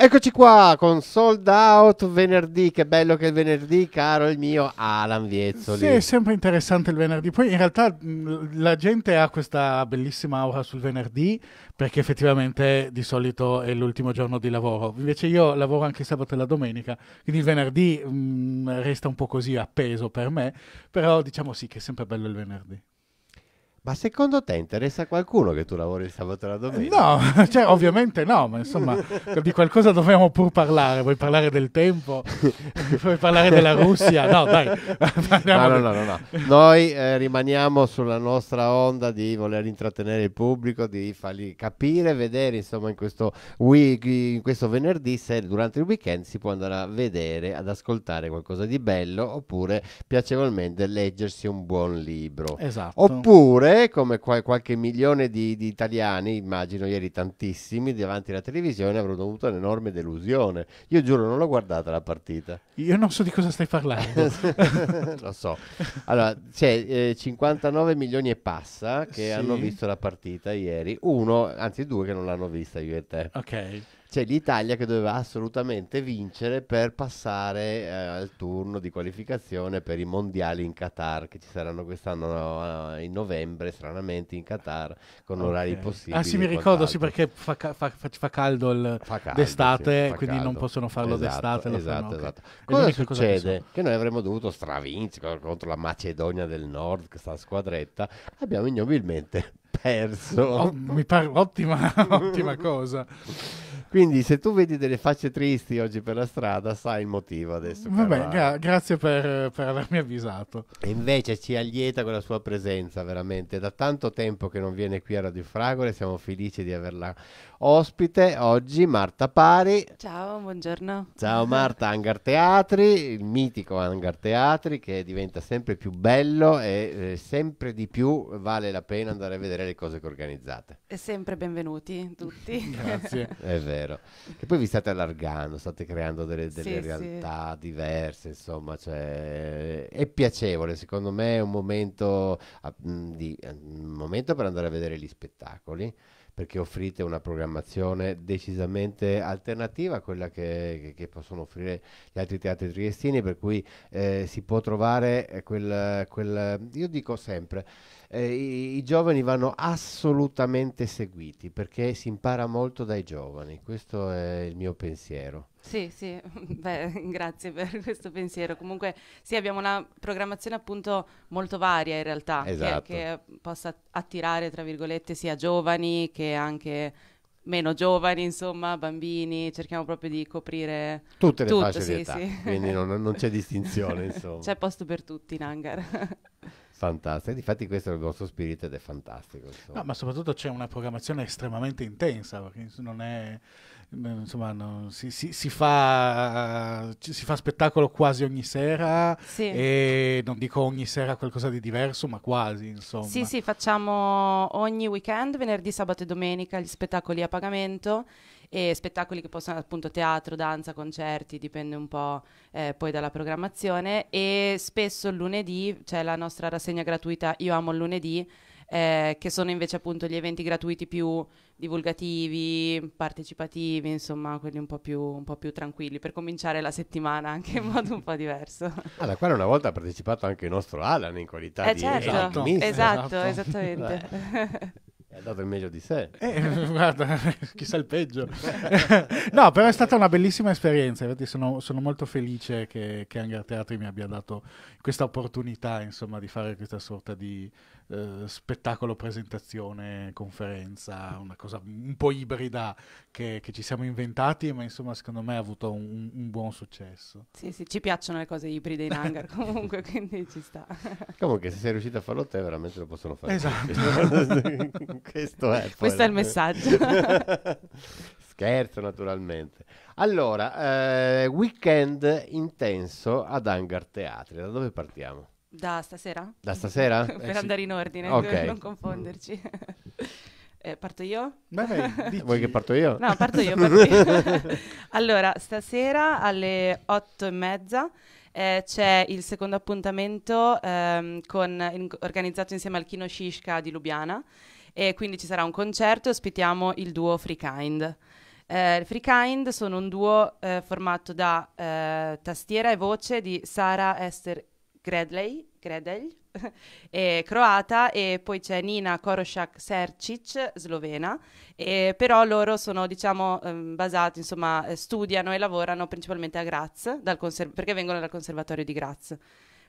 Eccoci qua con Sold Out venerdì, che bello che è il venerdì, caro il mio Alan Viezzoli. Sì, è sempre interessante il venerdì. Poi in realtà la gente ha questa bellissima aura sul venerdì perché effettivamente di solito è l'ultimo giorno di lavoro. Invece io lavoro anche sabato e la domenica, quindi il venerdì mh, resta un po' così appeso per me, però diciamo sì che è sempre bello il venerdì. Ma secondo te interessa a qualcuno che tu lavori il sabato e la domenica? No, cioè, ovviamente no, ma insomma di qualcosa dobbiamo pur parlare. Vuoi parlare del tempo? Vuoi parlare della Russia? No, dai. No, no, no, no, no. Noi eh, rimaniamo sulla nostra onda di voler intrattenere il pubblico, di fargli capire, vedere, insomma, in questo, week, in questo venerdì, se durante il weekend si può andare a vedere, ad ascoltare qualcosa di bello oppure piacevolmente leggersi un buon libro. Esatto. Oppure me, come qual- qualche milione di, di, italiani, immagino ieri tantissimi, davanti alla televisione avranno avuto un'enorme delusione. Io giuro, non l'ho guardata la partita. Io non so di cosa stai parlando. Lo so. Allora, c'è eh, 59 milioni e passa che sì. hanno visto la partita ieri, uno, anzi due che non l'hanno vista io e te. Ok. Cioè l'Italia che doveva assolutamente vincere per passare eh, al turno di qualificazione per i mondiali in Qatar che ci saranno quest'anno eh, in novembre, stranamente in Qatar, con okay. orari possibili. Ah sì, mi ricordo, sì, perché fa, ca- fa, fa caldo, il, fa caldo, d'estate, sì, quindi caldo. non possono farlo esatto, d'estate. Esatto, fanno, esatto. Okay. Esatto. Cosa succede? Cosa che noi avremmo dovuto stravincere contro la Macedonia del Nord, questa squadretta, abbiamo ignobilmente perso. Oh, mi pare ottima, ottima cosa. Quindi se tu vedi delle facce tristi oggi per la strada, sai il motivo adesso. Vabbè, gra- grazie per, per, avermi avvisato. E invece ci allieta con la sua presenza, veramente. Da tanto tempo che non viene qui a Radio Fragole, siamo felici di averla Ospite oggi Marta Pari. Ciao, buongiorno. Ciao Marta, Hangar Teatri, il mitico Hangar Teatri che diventa sempre più bello e eh, sempre di più vale la pena andare a vedere le cose che organizzate. E sempre benvenuti tutti. Grazie. È vero. E poi vi state allargando, state creando delle, delle sì, realtà sì. diverse, insomma, cioè, è piacevole, secondo me è un momento, a, ah, di, eh, un momento per andare a vedere gli spettacoli perché offrite una programmazione decisamente alternativa a quella che, che, che possono offrire gli altri teatri triestini, per cui eh, si può trovare eh, quel, quel, io dico sempre, eh, i, i, giovani vanno assolutamente seguiti perché si impara molto dai giovani, questo è il mio pensiero. Sì, sì, Beh, grazie per questo pensiero. Comunque sì, abbiamo una programmazione appunto molto varia in realtà, esatto. che, che possa attirare, tra virgolette, sia giovani che anche meno giovani, insomma, bambini, cerchiamo proprio di coprire tutte le tutto, fasce sì, di età, sì. quindi non, non c'è distinzione, insomma. C'è posto per tutti in hangar. Fantastico, difatti questo è il vostro spirito ed è fantastico. No, ma soprattutto c'è una programmazione estremamente intensa, perché non è, insomma, no, si, si, si, fa, si, fa, spettacolo quasi ogni sera sì. e non dico ogni sera qualcosa di diverso, ma quasi, insomma. Sì, sì, facciamo ogni weekend, venerdì, sabato e domenica gli spettacoli a pagamento e spettacoli che possono appunto teatro, danza, concerti, dipende un po' eh, poi dalla programmazione e spesso il lunedì c'è la nostra rassegna gratuita Io amo il lunedì eh, che sono invece appunto gli eventi gratuiti più divulgativi, partecipativi, insomma, quelli un po' più, un po più tranquilli per cominciare la settimana anche in modo un po' diverso. Alla quale una volta ha partecipato anche il nostro Alan in qualità eh, di certo. Esatto, esatto, esatto, esatto. esattamente. Ha dato il meglio di sé. Eh, guarda, chissà il peggio. no, però è stata una bellissima esperienza. Infatti sono, sono molto felice che, che Hangar Teatri mi abbia dato questa opportunità, insomma, di fare questa sorta di, eh, spettacolo, presentazione, conferenza, una cosa un po' ibrida che, che, ci siamo inventati, ma insomma secondo me ha avuto un, un buon successo. Sì, sì, ci piacciono le cose ibride in hangar comunque, quindi ci sta. Comunque se sei riuscito a farlo te veramente lo possono fare. Esatto. Questo è. Questo è il messaggio. scherzo naturalmente. Allora, eh, weekend intenso ad Hangar Teatri, da dove partiamo? Da stasera? Da stasera? Eh, per andare in ordine, okay. per non confonderci. Eh, parto io? Beh, beh, Vuoi che parto io? No, parto io. Parto io. allora, stasera alle otto e mezza eh, c'è il secondo appuntamento ehm, con, in, organizzato insieme al Kino Shishka di Lubiana e quindi ci sarà un concerto e ospitiamo il duo Free Kind. Eh, Free Kind sono un duo eh, formato da eh, tastiera e voce di Sara Esther Gredley, Gredel, eh, croata, e poi c'è Nina Koroshak-Sercic, slovena, eh, però loro sono, diciamo, ehm, basati, insomma, eh, studiano e lavorano principalmente a Graz, conser- perché vengono dal conservatorio di Graz.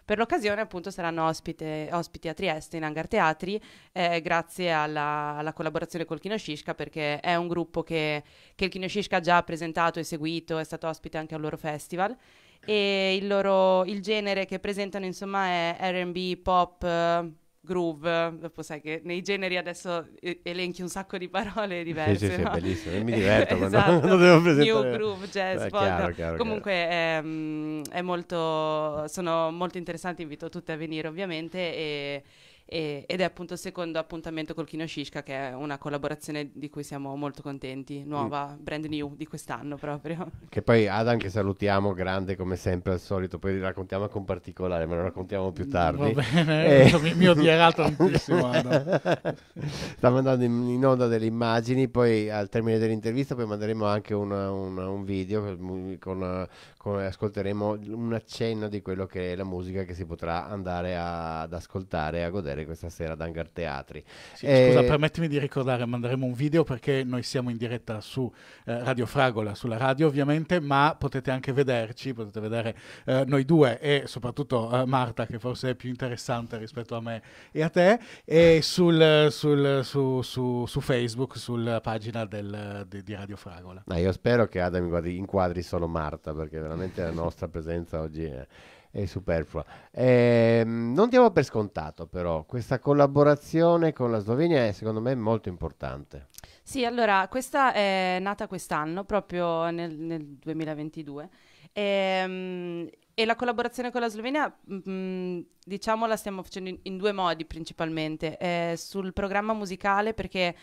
Per l'occasione appunto saranno ospite, ospiti a Trieste in Hangar Teatri eh, grazie alla, alla, collaborazione col Kino Shishka perché è un gruppo che, che il Kino Shishka ha già presentato e seguito, è stato ospite anche al loro festival e il, loro, il genere che presentano insomma è RB, pop, eh, groove, dopo sai che nei generi adesso eh, elenchi un sacco di parole diverse. Sì, sì, no? sì bellissimo, e mi diverto esatto. devo presentare. New groove, jazz, Beh, chiaro, chiaro, Comunque è, ehm, è molto, sono molto interessanti, invito tutti a venire ovviamente e e, ed è appunto il secondo appuntamento col Kino Shishka che è una collaborazione di cui siamo molto contenti, nuova, mm. brand new di quest'anno proprio. Che poi Adam che salutiamo, grande come sempre al solito, poi raccontiamo con particolare, ma lo raccontiamo più tardi. Va bene, eh. mi, mi odierà tantissimo Adam. Sta mandando in, in, onda delle immagini, poi al termine dell'intervista poi manderemo anche una, una, un video con, ascolteremo un accenno di quello che è la musica che si potrà andare a, ad ascoltare e a godere questa sera ad Hangar Teatri. Sì, e... Scusa, eh, permettimi di ricordare, manderemo un video perché noi siamo in diretta su eh, Radio Fragola, sulla radio ovviamente, ma potete anche vederci, potete vedere eh, noi due e soprattutto eh, Marta che forse è più interessante rispetto a me e a te, e sul, sul, su, su, su, Facebook, sulla pagina del, di, di, Radio Fragola. No, io spero che Adam inquadri solo Marta perché veramente veramente la nostra presenza oggi è, è superflua. Eh, non diamo per scontato però, questa collaborazione con la Slovenia è secondo me molto importante. Sì, allora questa è nata quest'anno, proprio nel, nel 2022. Ehm, e la collaborazione con la Slovenia, mh, mm, mm, diciamo, la stiamo facendo in, in due modi principalmente. Eh, sul programma musicale, perché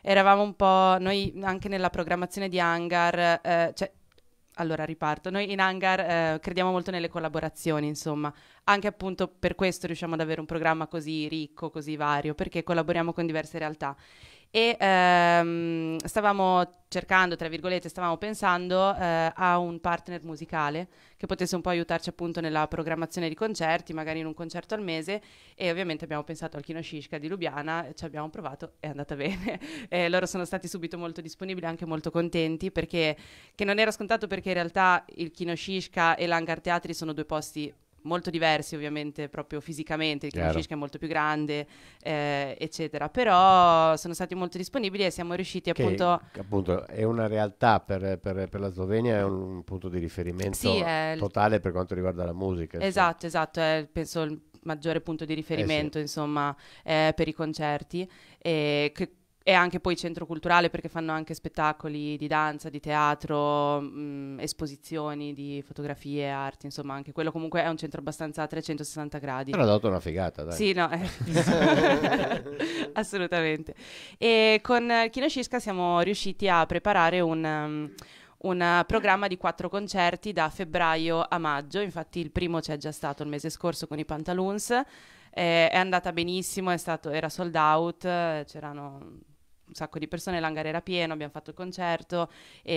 eravamo un po' noi anche nella programmazione di Hangar, eh, cioè allora riparto. Noi in Hangar eh, crediamo molto nelle collaborazioni, insomma, anche appunto per questo riusciamo ad avere un programma così ricco, così vario, perché collaboriamo con diverse realtà e ehm, stavamo cercando, tra virgolette, stavamo pensando eh, a un partner musicale che potesse un po' aiutarci appunto nella programmazione di concerti, magari in un concerto al mese e ovviamente abbiamo pensato al Kino Shishka di Lubiana, ci abbiamo provato, è andata bene. e loro sono stati subito molto disponibili, anche molto contenti perché che non era scontato perché in realtà il Kino Shishka e l'Hangar Teatri sono due posti molto diversi ovviamente proprio fisicamente, il Kimishishka è molto più grande, eh, eccetera, però sono stati molto disponibili e siamo riusciti che, appunto... appunto è una realtà per, per, per, la Slovenia, è un punto di riferimento sì, è... totale per quanto riguarda la musica. Esatto, cioè. esatto, è penso il maggiore punto di riferimento eh sì. insomma eh, per i concerti. E che e anche poi centro culturale perché fanno anche spettacoli di danza, di teatro, mh, mm, esposizioni di fotografie, arti, insomma anche quello comunque è un centro abbastanza a 360 gradi. Però ha dato una figata, dai. Sì, no, eh, assolutamente. E con Kinoshiska siamo riusciti a preparare un... Um, un programma di quattro concerti da febbraio a maggio, infatti il primo c'è già stato il mese scorso con i Pantaloons, eh, è andata benissimo, stato, era sold out, eh, c'erano un sacco di persone, l'hangar era pieno, abbiamo fatto il concerto e,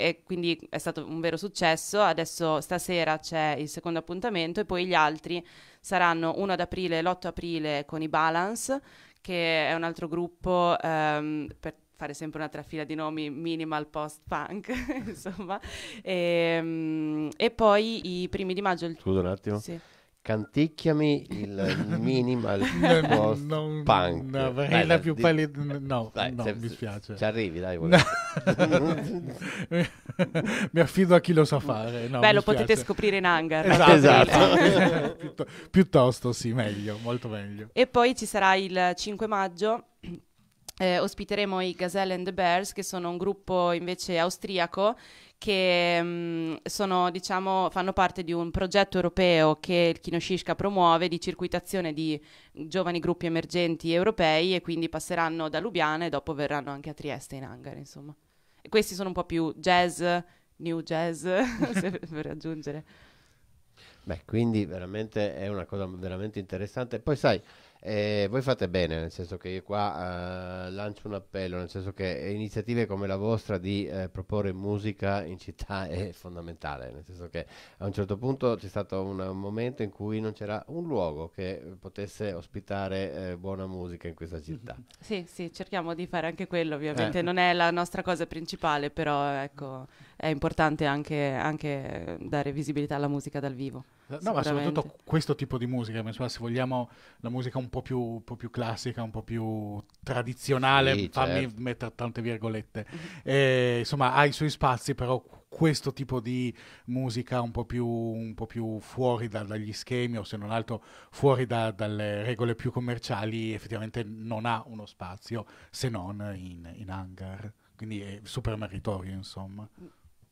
e quindi è stato un vero successo. Adesso stasera c'è il secondo appuntamento e poi gli altri saranno uno ad aprile e l'8 aprile con i Balance, che è un altro gruppo um, per fare sempre una trafila di nomi minimal post punk insomma e, um, e, poi i primi di maggio il... scusa un attimo sì. Canticchiami il minimal no, non, punk. Non avrei dai, la più di... pallida... No, dai, no se, mi spiace. Ci arrivi, dai. No. mi affido a chi lo sa fare. No, Beh, lo potete scoprire in hangar. Esatto. esatto. Piutto, piuttosto sì, meglio, molto meglio. E poi ci sarà il 5 maggio... Eh, ospiteremo i Gazelle and the Bears, che sono un gruppo invece austriaco che mh, mm, sono, diciamo, fanno parte di un progetto europeo che il Kinoshishka promuove di circuitazione di giovani gruppi emergenti europei e quindi passeranno da Lubiana e dopo verranno anche a Trieste in hangar, insomma. E questi sono un po' più jazz, new jazz, se, per aggiungere. Beh, quindi veramente è una cosa veramente interessante. Poi sai, eh, voi fate bene, nel senso che io qua eh, lancio un appello, nel senso che iniziative come la vostra di eh, proporre musica in città è fondamentale, nel senso che a un certo punto c'è stato un, un momento in cui non c'era un luogo che potesse ospitare eh, buona musica in questa città. Mm-hmm. Sì, sì, cerchiamo di fare anche quello, ovviamente eh. non è la nostra cosa principale, però ecco è importante anche, anche dare visibilità alla musica dal vivo. No, ma soprattutto questo tipo di musica, se vogliamo la musica un po' più, un po più classica, un po' più tradizionale, sì, fammi certo. mettere tante virgolette, mhm. e, eh, insomma ha i suoi spazi, però questo tipo di musica un po' più, un po più fuori da, dagli schemi o se non altro fuori da, dalle regole più commerciali effettivamente non ha uno spazio se non in, in hangar, quindi è super meritorio insomma.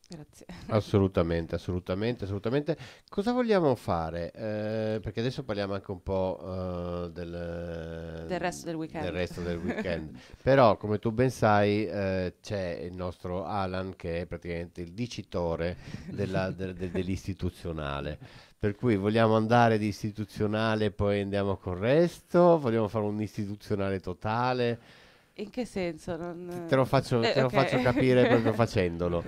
Grazie. Assolutamente, assolutamente, assolutamente. Cosa vogliamo fare? Eh, perché adesso parliamo anche un po' uh, del, del, resto del weekend. Del resto del weekend. Però, come tu ben sai, eh, c'è il nostro Alan che è praticamente il dicitore della, de, de, dell'istituzionale. Per cui vogliamo andare di istituzionale, e poi andiamo col resto, vogliamo fare un istituzionale totale. In che senso? Non... Te lo, faccio, eh, te lo faccio capire proprio facendolo.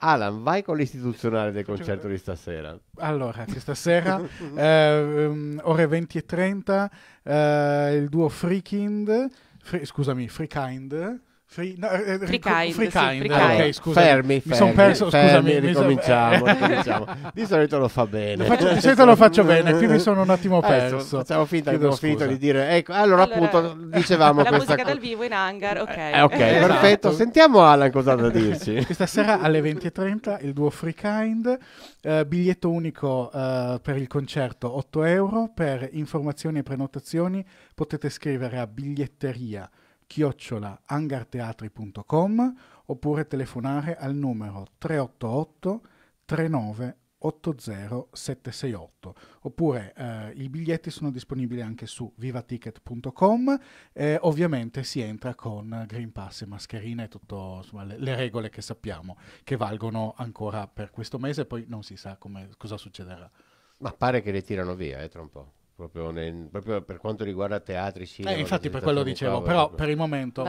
Alan, vai con l'istituzionale del concerto di stasera. Allora, questa sera, eh, um, ore 20 e 30, eh, il duo Freakind, free, scusami, Freakind, Free, no, eh, eh free kind, free kind. Sì, free kind. Okay, eh, scusa, fermi, mi sono perso, fermi, scusami, ricominciamo, ricominciamo. Di solito lo fa bene. Lo faccio, di solito lo faccio bene, qui mi sono un attimo perso. Adesso, facciamo finta che abbiamo finito di dire. Ecco, allora, allora appunto dicevamo la questa musica co- dal vivo in hangar, ok. Eh, ok, esatto. perfetto. Sentiamo Alan cosa ha da dirci. questa sera alle 20:30 il duo Free Kind, eh, biglietto unico eh, per il concerto 8 euro, per informazioni e prenotazioni potete scrivere a biglietteria chiocciolaangarteatri.com oppure telefonare al numero 388 39 80768 oppure eh, i biglietti sono disponibili anche su vivaticket.com eh, ovviamente si entra con Green Pass e mascherina e tutte le, le, regole che sappiamo che valgono ancora per questo mese poi non si sa come, cosa succederà ma pare che le tirano via eh, tra un po' Proprio, nel, proprio, per quanto riguarda teatri, cinema. Eh, infatti per quello dicevo, però proprio. per il momento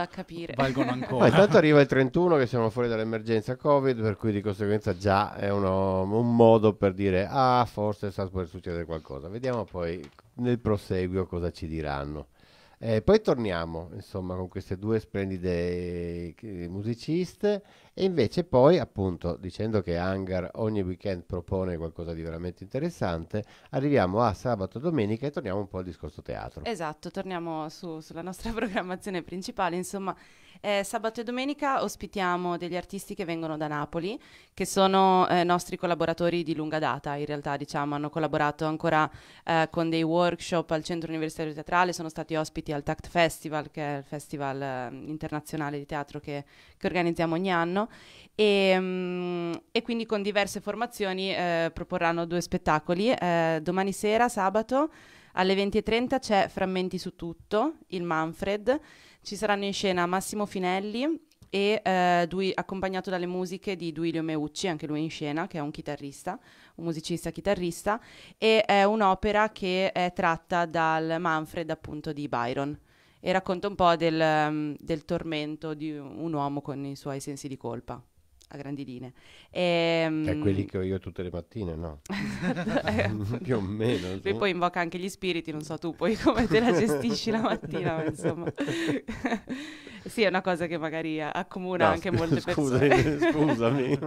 valgono ancora. Ma intanto arriva il 31 che siamo fuori dall'emergenza Covid, per cui di conseguenza già è uno, un modo per dire ah, forse sta per succedere qualcosa. Vediamo poi nel proseguio cosa ci diranno. Eh, poi torniamo insomma con queste due splendide eh, musiciste e invece poi appunto dicendo che Hangar ogni weekend propone qualcosa di veramente interessante arriviamo a sabato e domenica e torniamo un po' al discorso teatro. Esatto, torniamo su, sulla nostra programmazione principale insomma eh, sabato e domenica ospitiamo degli artisti che vengono da Napoli, che sono eh, nostri collaboratori di lunga data, in realtà diciamo, hanno collaborato ancora eh, con dei workshop al Centro Universitario Teatrale, sono stati ospiti al Tact Festival, che è il festival ehm, internazionale di teatro che, che, organizziamo ogni anno, e, mh, mm, e quindi con diverse formazioni eh, proporranno due spettacoli. Eh, domani sera, sabato, alle 20.30 c'è Frammenti su tutto, il Manfred, ci saranno in scena Massimo Finelli e eh, lui, accompagnato dalle musiche di Duilio Meucci, anche lui in scena, che è un chitarrista, un musicista chitarrista, e è un'opera che è tratta dal Manfred appunto di Byron e racconta un po' del, mm, del tormento di un uomo con i suoi sensi di colpa a grandi linee. E, ehm, è quelli che ho io tutte le mattine, no? Più o meno. sì. poi invoca anche gli spiriti, non so tu poi come te la gestisci la mattina, ma insomma. sì, è una cosa che magari accomuna no, anche molte scusami, persone. scusami.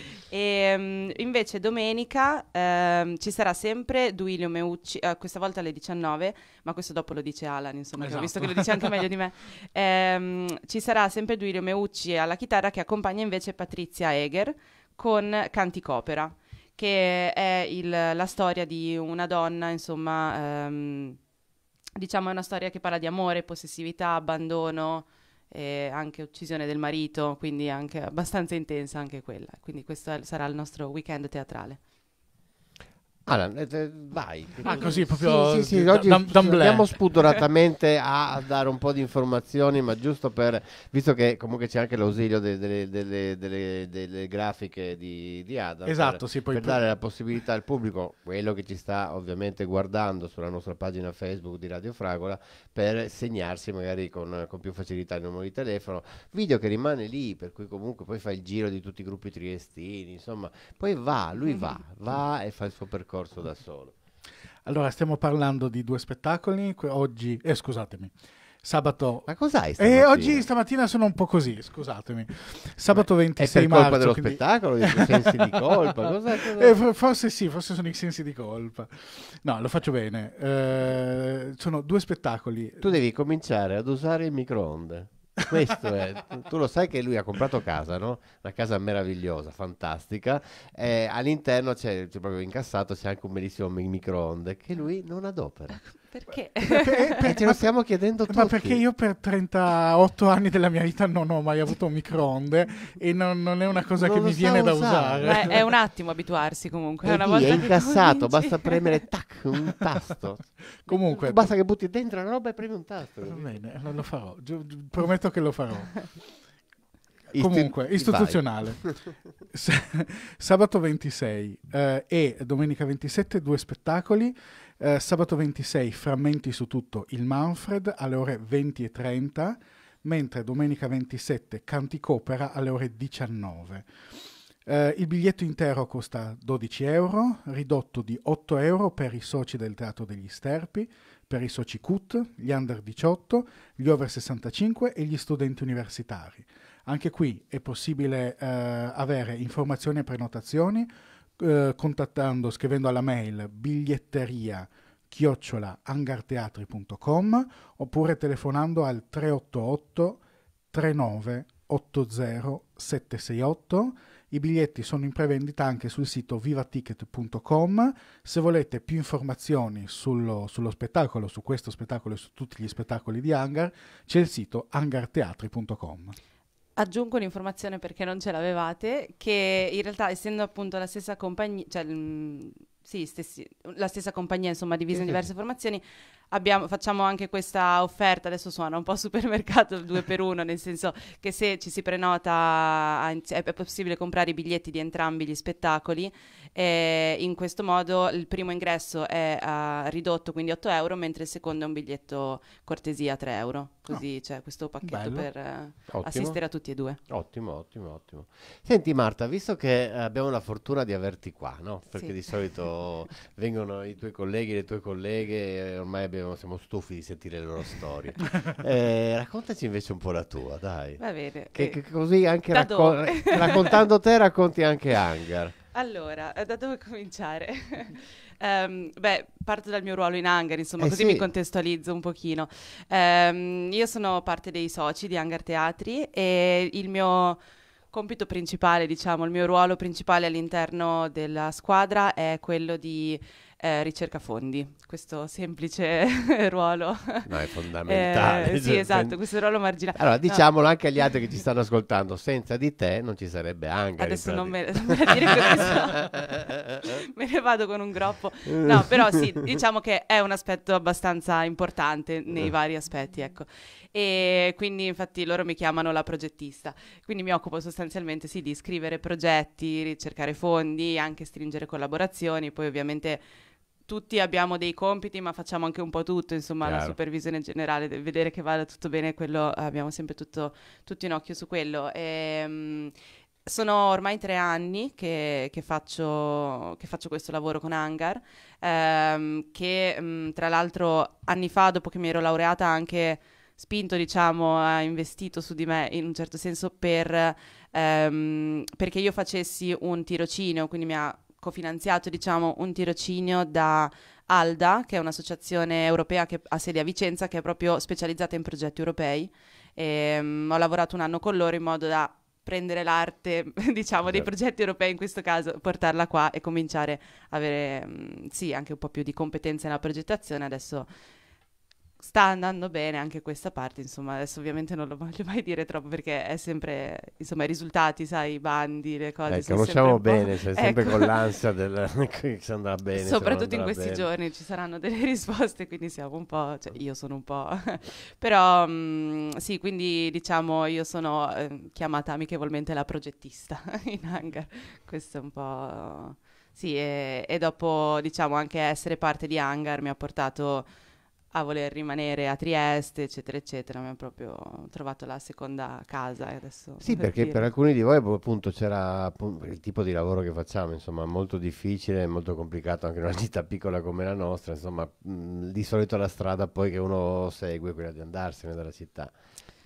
E, ehm, invece domenica um, ci sarà sempre Duilio Meucci, uh, questa volta alle 19, ma questo dopo lo dice Alan, insomma, esatto. che visto che lo dice anche esatto. meglio di me. Um, ci sarà sempre Duilio Meucci alla chitarra che accompagna invece Patrizia Eger con Canticopera, che è il, la storia di una donna, insomma, diciamo è una storia che parla di amore, possessività, abbandono e anche uccisione del marito, quindi anche abbastanza intensa anche quella. Quindi questo sarà il nostro weekend teatrale. Alan, eh, vai. Ah, così proprio sì, sì, sì, oggi andiamo spudoratamente a, dare un po' di informazioni, ma giusto per visto che comunque c'è anche l'ausilio delle, delle, delle, delle grafiche di, di Adam. Esatto, per, sì, poi per dare la possibilità al pubblico, quello che ci sta ovviamente guardando sulla nostra pagina Facebook di Radio Fragola, per segnarsi magari con, con più facilità il numero di telefono, video che rimane lì, per cui comunque poi fa il giro di tutti i gruppi triestini, insomma, poi va, lui mm-hmm. va, va e fa il suo percorso discorso da solo. Allora, stiamo parlando di due spettacoli. Oggi, eh, scusatemi, sabato. Ma cos'hai? Eh, stamattina? Eh, oggi stamattina sono un po' così, scusatemi. Sabato 26 è marzo. È colpa dello quindi... spettacolo, dei sensi di colpa. Cos'è, cos'è? Eh, forse sì, forse sono i sensi di colpa. No, lo faccio bene. Eh, sono due spettacoli. Tu devi cominciare ad usare il microonde questo è. Tu, lo sai che lui ha comprato casa, no? Una casa meravigliosa, fantastica. Eh, all'interno c'è, c'è, proprio incassato, c'è anche un bellissimo microonde che lui non adopera. Perché? Perché, perché lo stiamo chiedendo tutti. Ma perché io per 38 anni della mia vita non ho mai avuto un microonde e non, non è una cosa non che mi viene da usare. Beh, è un attimo abituarsi comunque. È una volta è incassato, cominci... basta premere tac, un tasto. comunque. Basta che butti dentro la roba e premi un tasto. Va bene, lo farò. prometto che lo farò. Comunque, istituzionale. sabato 26 eh, e domenica 27 due spettacoli. Eh, sabato 26 frammenti su tutto il Manfred alle ore 20 e 30 mentre domenica 27 canticopera alle ore 19. Eh, il biglietto intero costa 12 euro, ridotto di 8 euro per i soci del Teatro degli Sterpi, per i soci CUT, gli under 18, gli over 65 e gli studenti universitari. Anche qui è possibile eh, avere informazioni e prenotazioni eh, contattando, scrivendo alla mail biglietteria chiocciola angarteatri.com oppure telefonando al 388 39 80 768 i biglietti sono in prevendita anche sul sito vivaticket.com. Se volete più informazioni sullo, sullo, spettacolo, su questo spettacolo e su tutti gli spettacoli di Hangar, c'è il sito hangarteatri.com aggiungo un'informazione perché non ce l'avevate, che in realtà essendo appunto la stessa compagnia, cioè mh, mm, sì, stessi, la stessa compagnia insomma divisa in diverse formazioni, abbiamo, facciamo anche questa offerta, adesso suona un po' supermercato due per uno, nel senso che se ci si prenota è, possibile comprare i biglietti di entrambi gli spettacoli, eh, in questo modo il primo ingresso è uh, ridotto quindi 8 euro, mentre il secondo è un biglietto cortesia 3 euro così oh. Ah. c'è cioè, questo pacchetto Bello. per eh, assistere a tutti e due. Ottimo, ottimo, ottimo. Senti Marta, visto che eh, abbiamo la fortuna di averti qua, no? perché sì. di solito vengono i tuoi colleghi, le tue colleghe, ormai abbiamo, siamo stufi di sentire le loro storie. eh, raccontaci invece un po' la tua, dai. Va bene. Che, eh, che così anche racco- raccontando te racconti anche Hangar. Allora, eh, da dove cominciare? Um, beh, parto dal mio ruolo in hangar, insomma, eh così sì. mi contestualizzo un pochino. Um, io sono parte dei soci di Hangar Teatri e il mio compito principale, diciamo, il mio ruolo principale all'interno della squadra è quello di eh, ricerca fondi, questo semplice ruolo. No, è fondamentale. Eh, sì, esatto, questo ruolo marginale. Allora, diciamolo no. anche agli altri che ci stanno ascoltando, senza di te non ci sarebbe anche... Adesso non me, non me, me ne vado con un groppo. No, però sì, diciamo che è un aspetto abbastanza importante nei vari aspetti, ecco. E quindi infatti loro mi chiamano la progettista, quindi mi occupo sostanzialmente sì, di scrivere progetti, ricercare fondi, anche stringere collaborazioni, poi ovviamente tutti abbiamo dei compiti, ma facciamo anche un po' tutto, insomma, Chiaro. la supervisione generale, vedere che vada tutto bene, quello eh, abbiamo sempre tutto, tutto in occhio su quello. E, ehm, sono ormai tre anni che, che, faccio, che, faccio, questo lavoro con Hangar, ehm, che mh, mm, tra l'altro anni fa, dopo che mi ero laureata, ha anche spinto, diciamo, ha investito su di me in un certo senso per, ehm, perché io facessi un tirocinio, quindi mi ha cofinanziato diciamo, un tirocinio da ALDA, che è un'associazione europea che ha sede a Vicenza, che è proprio specializzata in progetti europei. E, um, ho lavorato un anno con loro in modo da prendere l'arte, diciamo, dei certo. progetti europei in questo caso, portarla qua e cominciare a avere, um, sì, anche un po' più di competenze nella progettazione. Adesso sta andando bene anche questa parte, insomma, adesso ovviamente non lo voglio mai dire troppo perché è sempre, insomma, i risultati, sai, i bandi, le cose. Eh, ecco, conosciamo bene, sei ecco. sempre con l'ansia del se andrà bene. Soprattutto andrà in questi bene. giorni ci saranno delle risposte, quindi siamo un po', cioè io sono un po'... Però mh, mm, sì, quindi diciamo io sono eh, chiamata amichevolmente la progettista in hangar, questo è un po'... Sì, e, e dopo diciamo anche essere parte di hangar mi ha portato a voler rimanere a Trieste, eccetera, eccetera. Abbiamo proprio trovato la seconda casa e adesso... Sì, per perché dire. per alcuni di voi appunto c'era appunto, il tipo di lavoro che facciamo, insomma, molto difficile, molto complicato anche in una città piccola come la nostra, insomma, mh, di solito la strada poi che uno segue è quella di andarsene dalla città.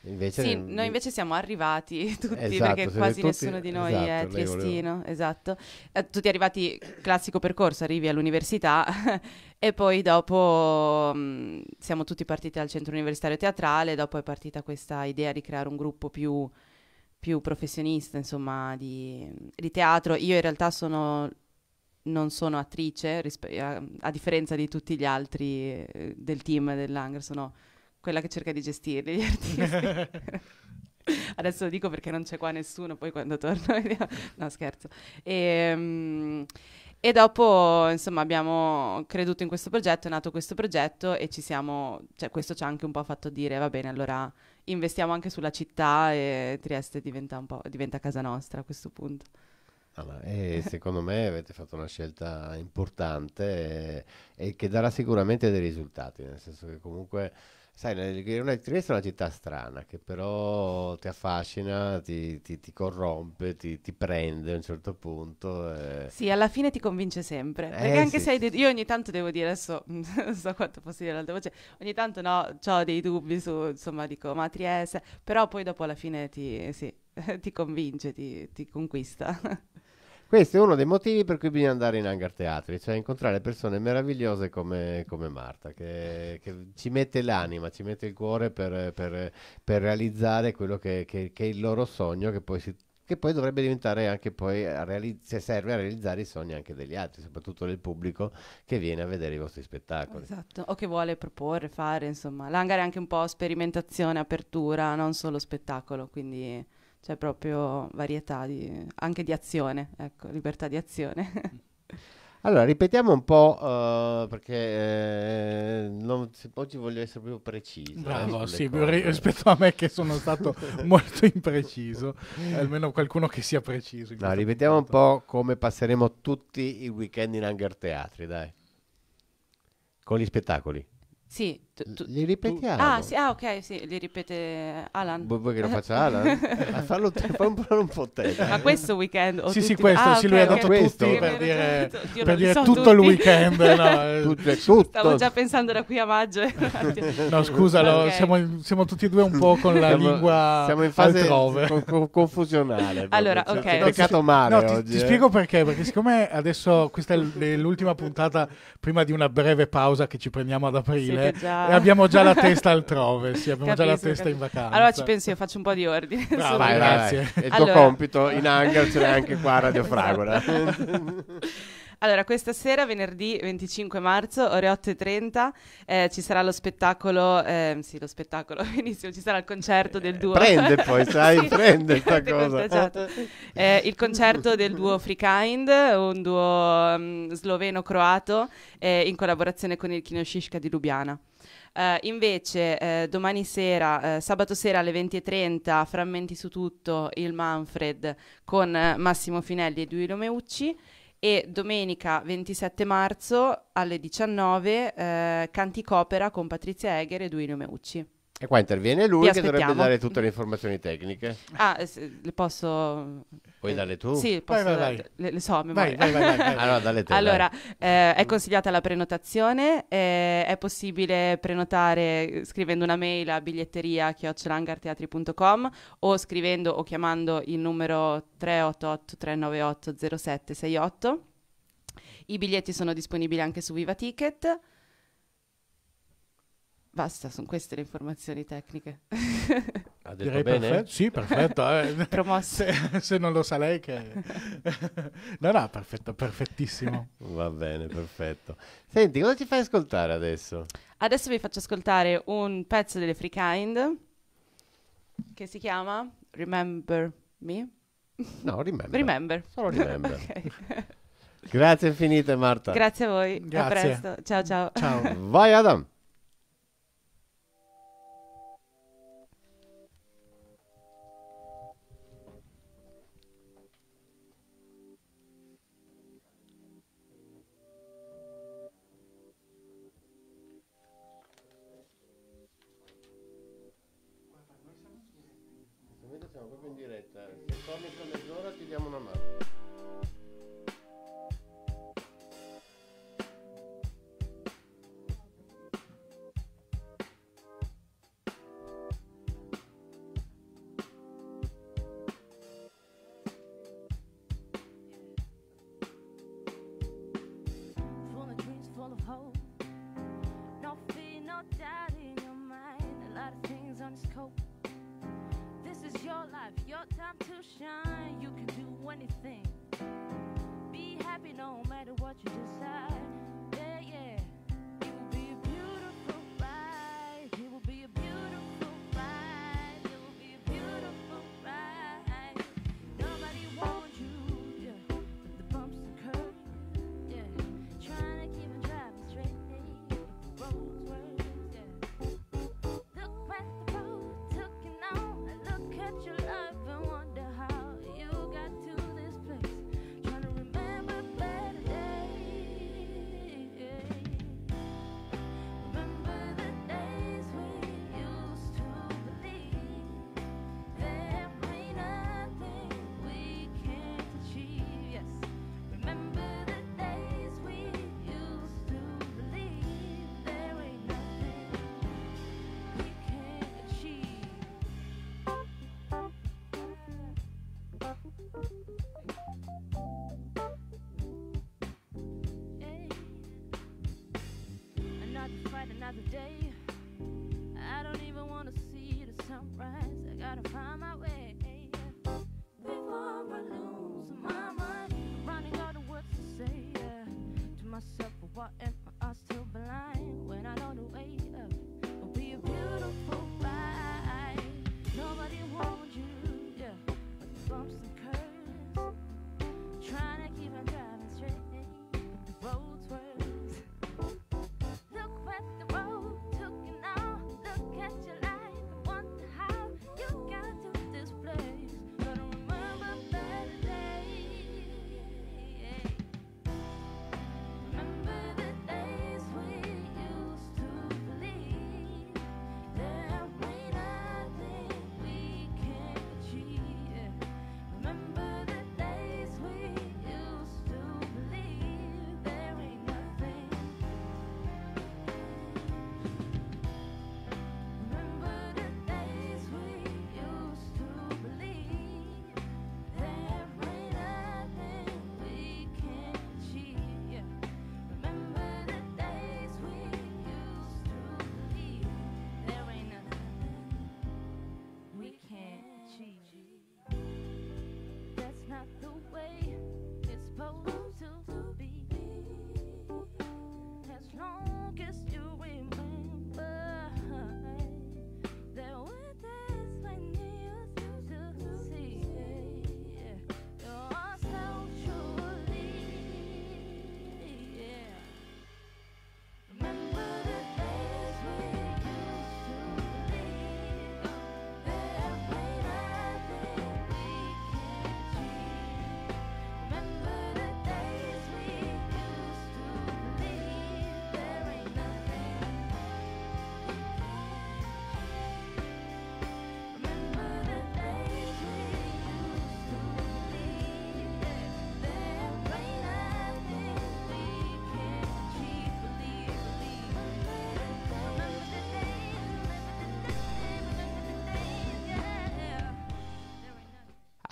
Invece sì, nel... noi invece siamo arrivati tutti, esatto, perché quasi tutti... nessuno di noi esatto, è triestino, volevo... esatto. Eh, tutti arrivati, classico percorso, arrivi all'università e poi dopo mh, mm, siamo tutti partiti al centro universitario teatrale, dopo è partita questa idea di creare un gruppo più, più professionista, insomma, di, di, teatro. Io in realtà sono, non sono attrice, rispe- a, a, differenza di tutti gli altri eh, del team dell'Angers, sono quella che cerca di gestirli gli artisti. Adesso lo dico perché non c'è qua nessuno, poi quando torno vediamo. No, scherzo. E, um, e dopo, insomma, abbiamo creduto in questo progetto, è nato questo progetto e ci siamo, cioè questo ci ha anche un po' fatto dire, va bene, allora investiamo anche sulla città e Trieste diventa un po', diventa casa nostra a questo punto. Allora, e secondo me avete fatto una scelta importante e, e che darà sicuramente dei risultati, nel senso che comunque Sai, Grenoble Trieste è una città strana che però ti affascina, ti, ti, ti corrompe, ti, ti, prende a un certo punto. E... Eh. Sì, alla fine ti convince sempre. Eh, perché anche sì, se hai dei... Io ogni tanto devo dire, adesso non so quanto posso dire l'altra voce, ogni tanto no, ho dei dubbi su, insomma, dico, ma Trieste, però poi dopo alla fine ti, sì, ti convince, ti conquista. Questo è uno dei motivi per cui bisogna andare in hangar teatri, cioè incontrare persone meravigliose come, come Marta, che, che, ci mette l'anima, ci mette il cuore per, per, per realizzare quello che, che, che, è il loro sogno, che poi, si, che poi dovrebbe diventare anche poi, reali- se serve a realizzare i sogni anche degli altri, soprattutto del pubblico che viene a vedere i vostri spettacoli. Esatto, o che vuole proporre, fare, insomma. L'hangar è anche un po' sperimentazione, apertura, non solo spettacolo, quindi c'è cioè, proprio varietà di, anche di azione, ecco, libertà di azione. Mm. Allora, ripetiamo un po' uh, perché eh, non, oggi voglio essere più preciso. Eh, Bravo, sì, cose. rispetto a me che sono stato molto impreciso, almeno qualcuno che sia preciso. No, ripetiamo momento. un po' come passeremo tutti i weekend in hangar teatri, dai. Con gli spettacoli. Sì, tu, li ripetiamo. Ah, sì, ah, ok, sì, li ripete Alan. Vu- vuoi che lo faccia Alan? fallo te, fa un, un po' te. Ma questo weekend? sì, sì, questo, ah, sì, lui okay, ha dato okay, questo per dire, tutto, per dire so tutto tutti. il weekend. No. Eh. tutto, tutto. Stavo già pensando da qui a maggio. no, scusalo, okay. siamo, siamo, tutti e due un po' con la siamo, lingua Siamo in fase altrove. confusionale. allora, cioè, ok. Ho peccato male no, oggi, ti, eh. ti, spiego perché, perché siccome adesso questa è l'ultima puntata prima di una breve pausa che ci prendiamo ad aprile. E abbiamo già la testa altrove, sì, abbiamo capisco, già la testa capisco. in vacanza. Allora ci penso io, faccio un po' di ordine. Bravo, vai, grazie. Vai, È il allora... tuo compito, in hangar ce l'hai anche qua a Radio Fragola. Allora, questa sera, venerdì 25 marzo, ore 8.30, eh, ci sarà lo spettacolo, eh, sì, lo spettacolo, benissimo, ci sarà il concerto del duo... Prende poi, sai, sì, prende sta cosa. Esatto. Eh, il concerto del duo Free Kind, un duo um, sloveno-croato, eh, in collaborazione con il Kino Shishka di Lubiana. Eh, invece eh, domani sera, eh, sabato sera alle 20.30, frammenti su tutto il Manfred con eh, Massimo Finelli e Duilio Meucci e domenica 27 marzo alle 19 eh, Canticopera con Patrizia Egger e Duilio Meucci. E qua interviene lui che dovrebbe dare tutte le informazioni tecniche. Ah, eh, se, le posso... Puoi eh, darle tu? Sì, posso vai, vai, vai. Le, le so, vai, vai, vai, Allora, dalle te, allora eh, è consigliata la prenotazione, eh, è possibile prenotare scrivendo una mail a biglietteria-langarteatri.com o scrivendo o chiamando il numero 388 398 0768. I biglietti sono disponibili anche su Viva Ticket. Basta, sono queste le informazioni tecniche. Ha detto Direi bene? Perfetto. Sì, perfetto. Eh. Promosso. Se, se, non lo sa lei che... no, no, perfetto, perfettissimo. Va bene, perfetto. Senti, cosa ci fai ascoltare adesso? Adesso vi faccio ascoltare un pezzo delle Free Kind che si chiama Remember Me. No, Remember. Remember. Solo Remember. okay. Grazie infinite Marta. Grazie a voi. Grazie. A presto. Ciao ciao. Ciao. Vai Adam. shine, you can do anything. Be happy no matter what you decide. another day. I don't even wanna see the sunrise. I gotta find.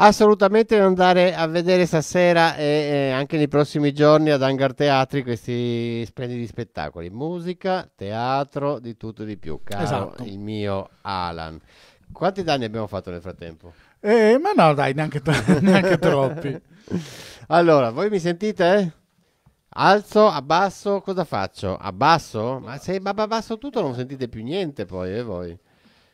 assolutamente andare a vedere stasera e, e anche nei prossimi giorni ad Hangar Teatri questi splendidi spettacoli, musica, teatro, di tutto e di più, caro esatto. il mio Alan. Quanti danni abbiamo fatto nel frattempo? Eh, ma no, dai, neanche, to- neanche troppi. allora, voi mi sentite? Alzo, abbasso, cosa faccio? Abbasso? Ma se abbasso tutto non sentite più niente poi, eh voi?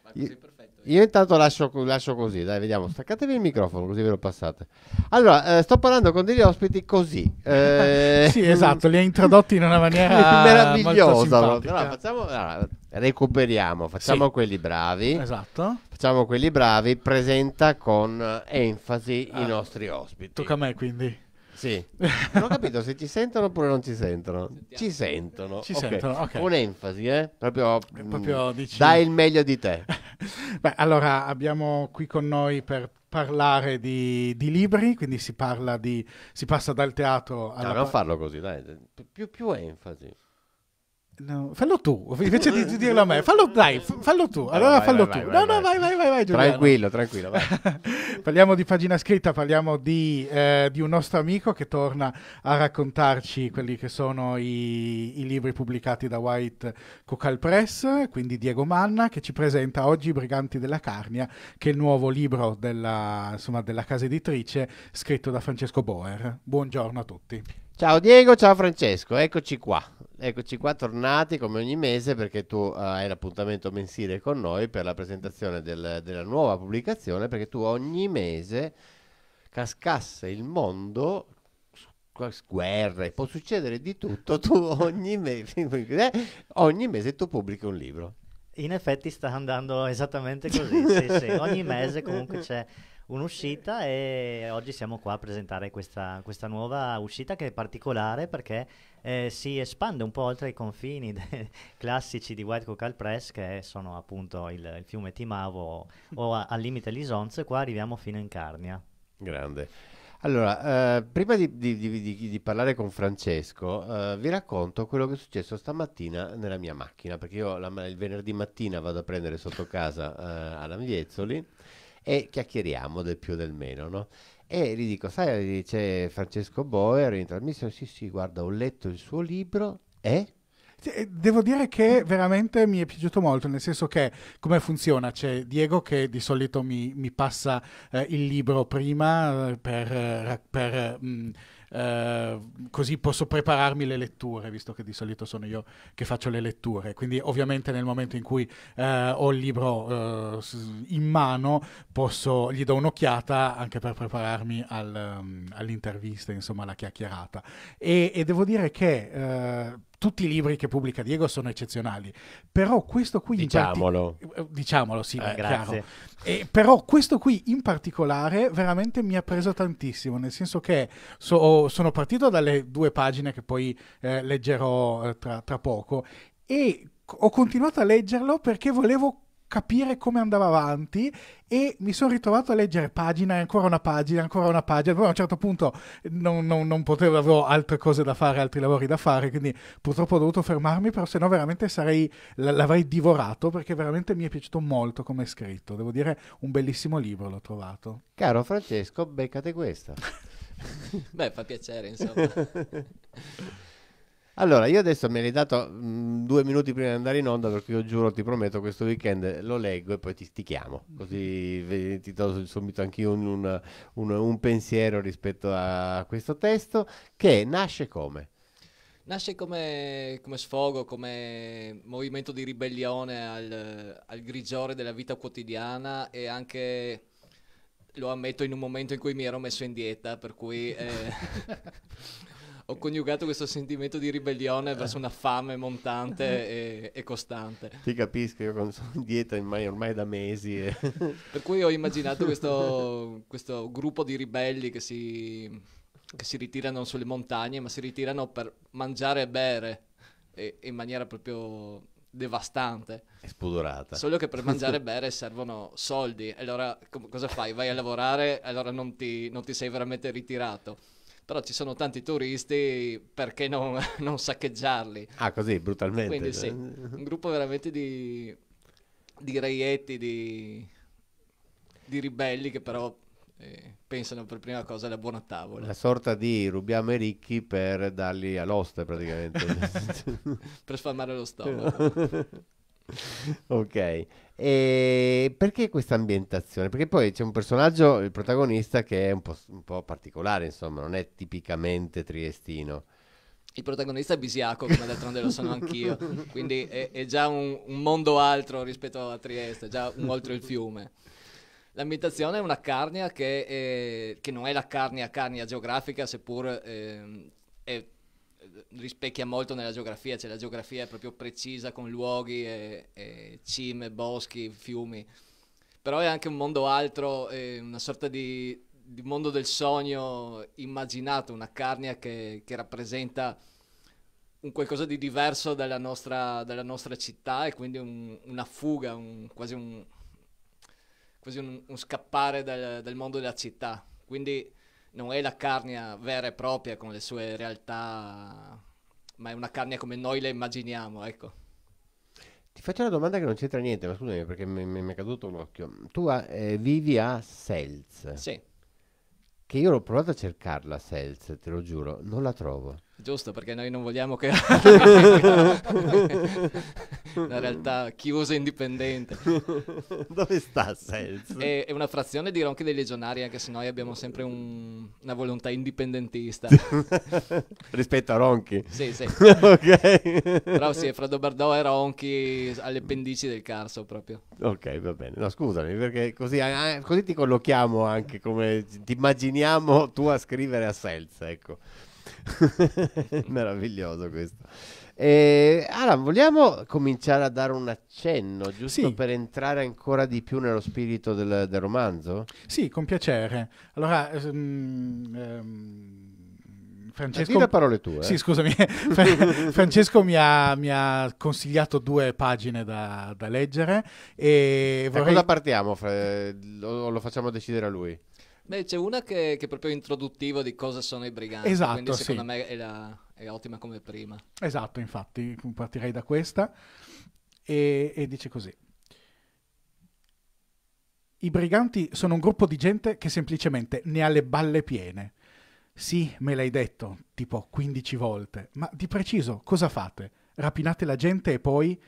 Ma così per io intanto lascio, lascio, così, dai, vediamo. Staccatevi il microfono così ve lo passate. Allora, eh, sto parlando con degli ospiti così. Eh... sì, esatto, li ha introdotti in una maniera meravigliosa. Allora, facciamo, allora, recuperiamo, facciamo sì. quelli bravi. Esatto. Facciamo quelli bravi, presenta con enfasi ah, i nostri ospiti. Tocca a me quindi. Sì. Non ho capito se ci sentono oppure non ci sentono. Ci sentono. Ci okay. sentono, ok. Un'enfasi, eh? Proprio, eh, proprio mm, dici... dai il meglio di te. Beh, allora abbiamo qui con noi per parlare di, di libri, quindi si parla di... si passa dal teatro cioè, alla... No, non farlo così, dai. Pi- più, più enfasi. No, fallo tu, invece di, di dirlo a me, fallo, dai, fallo tu, allora vai, fallo vai, tu. Vai, no, no, vai, vai, vai, vai Giuliano. Tranquillo, tranquillo. parliamo di pagina scritta, parliamo di, eh, di, un nostro amico che torna a raccontarci quelli che sono i, i libri pubblicati da White Cocal Press, quindi Diego Manna, che ci presenta oggi Briganti della Carnia, che è il nuovo libro della, insomma, della casa editrice scritto da Francesco Boer. Buongiorno a tutti. Ciao Diego, ciao Francesco, eccoci qua. Eccoci qua tornati come ogni mese perché tu eh, hai l'appuntamento mensile con noi per la presentazione del, della nuova pubblicazione perché tu ogni mese cascasse il mondo guerre, può succedere di tutto, tu ogni mese, ogni mese tu pubblichi un libro. In effetti sta andando esattamente così, sì, sì. ogni mese comunque c'è un'uscita e oggi siamo qua a presentare questa, questa nuova uscita che è particolare perché eh, si espande un po' oltre i confini classici di White Cocal Press che sono appunto il, il fiume Timavo o a, al limite Lisonzo e qua arriviamo fino in Carnia. Grande. Allora, eh, prima di, di, di, di, parlare con Francesco, eh, vi racconto quello che è successo stamattina nella mia macchina, perché io la, il venerdì mattina vado a prendere sotto casa eh, ad Anviezzoli e chiacchieriamo del più e del meno, no? E gli dico, sai, dice Francesco Boer in trasmissione, sì sì, guarda, ho letto il suo libro e... Eh? Eh, devo dire che veramente mi è piaciuto molto, nel senso che come funziona? C'è Diego che di solito mi, mi passa eh, il libro prima eh, per... per mh, mm, eh, così posso prepararmi le letture, visto che di solito sono io che faccio le letture. Quindi ovviamente nel momento in cui eh, ho il libro eh, in mano posso, gli do un'occhiata anche per prepararmi al, um, all'intervista, insomma alla chiacchierata. E, e devo dire che eh, tutti i libri che pubblica Diego sono eccezionali, però questo qui... Diciamolo. Partic- eh, diciamolo, sì, eh, grazie. E, però questo qui in particolare veramente mi ha preso tantissimo, nel senso che so, sono partito dalle due pagine che poi eh, leggerò eh, tra, tra poco e ho continuato a leggerlo perché volevo capire come andava avanti e mi sono ritrovato a leggere pagina e ancora una pagina, ancora una pagina, poi a un certo punto non, non, non potevo, avevo altre cose da fare, altri lavori da fare, quindi purtroppo ho dovuto fermarmi, però se no veramente sarei, l'avrei divorato perché veramente mi è piaciuto molto come è scritto, devo dire un bellissimo libro l'ho trovato. Caro Francesco, beccate questa. Beh, fa piacere insomma. Allora, io adesso me l'hai dato mh, mm, due minuti prima di andare in onda perché io giuro, ti prometto, questo weekend lo leggo e poi ti, ti chiamo, così ti do subito anch'io un, un, un, un pensiero rispetto a questo testo che nasce come? Nasce come, come, sfogo, come movimento di ribellione al, al, grigiore della vita quotidiana e anche, lo ammetto, in un momento in cui mi ero messo in dieta, per cui eh, Ho coniugato questo sentimento di ribellione verso una fame montante e, e costante. Ti capisco, io sono dieta ormai, ormai da mesi. E... Per cui ho immaginato questo, questo gruppo di ribelli che si, che si ritirano sulle montagne, ma si ritirano per mangiare e bere e, in maniera proprio devastante. e spudorata. Solo che per mangiare e bere servono soldi. Allora com- cosa fai? Vai a lavorare, allora non ti, non ti sei veramente ritirato però ci sono tanti turisti, perché non, non saccheggiarli? Ah, così, brutalmente. Quindi sì, cioè. un gruppo veramente di, di reietti, di, di ribelli che però eh, pensano per prima cosa alla buona tavola. Una sorta di rubiamo i ricchi per darli all'oste praticamente. per sfamare lo stomaco. ok, e perché questa ambientazione? Perché poi c'è un personaggio, il protagonista, che è un po', un po particolare, insomma, non è tipicamente triestino. Il protagonista è bisiaco, come d'altronde lo sono anch'io, quindi è, è già un, un, mondo altro rispetto a Trieste, già un oltre il fiume. L'ambientazione è una carnia che, è, che non è la carnia, carnia geografica, seppur eh, è rispecchia molto nella geografia, cioè la geografia è proprio precisa con luoghi, e, e cime, boschi, fiumi, però è anche un mondo altro, una sorta di, di, mondo del sogno immaginato, una carnia che, che rappresenta un qualcosa di diverso dalla nostra, dalla nostra città e quindi un, una fuga, un, quasi, un, quasi un, scappare dal, dal mondo della città. Quindi non è la Carnia vera e propria con le sue realtà, ma è una Carnia come noi la immaginiamo, ecco. Ti faccio una domanda che non c'entra niente, ma scusami perché mi, mi, mi è caduto un occhio. Tu ah, eh, vivi a Selz. Sì. Che io l'ho provato a cercarla Selz, te lo giuro, non la trovo. Giusto, perché noi non vogliamo che la realtà chiusa e indipendente. Dove sta Senso? È, è, una frazione di Ronchi dei Legionari, anche se noi abbiamo sempre un, una volontà indipendentista. Rispetto a Ronchi? Sì, sì. ok. Però sì, Freddo Bardò e Ronchi alle pendici del Carso proprio. Ok, va bene. No, scusami, perché così, ah, ah, così ti collochiamo anche come ti immaginiamo tu a scrivere a Selz, ecco. Meraviglioso questo. E, eh, allora, vogliamo cominciare a dare un accenno, giusto sì. per entrare ancora di più nello spirito del, del romanzo? Sì, con piacere. Allora, um, um, Francesco... parole tue. Sì, eh. scusami. Francesco mi ha, mi ha, consigliato due pagine da, da leggere. E vorrei... Da cosa partiamo? Lo, lo facciamo decidere a lui? Beh, c'è una che, che, è proprio introduttiva di cosa sono i briganti. Esatto. Quindi, secondo sì. me, è, la, è, ottima come prima. Esatto, infatti, partirei da questa. E, e dice così. I briganti sono un gruppo di gente che semplicemente ne ha le balle piene. Sì, me l'hai detto, tipo 15 volte, ma di preciso cosa fate? rapinate la gente e poi...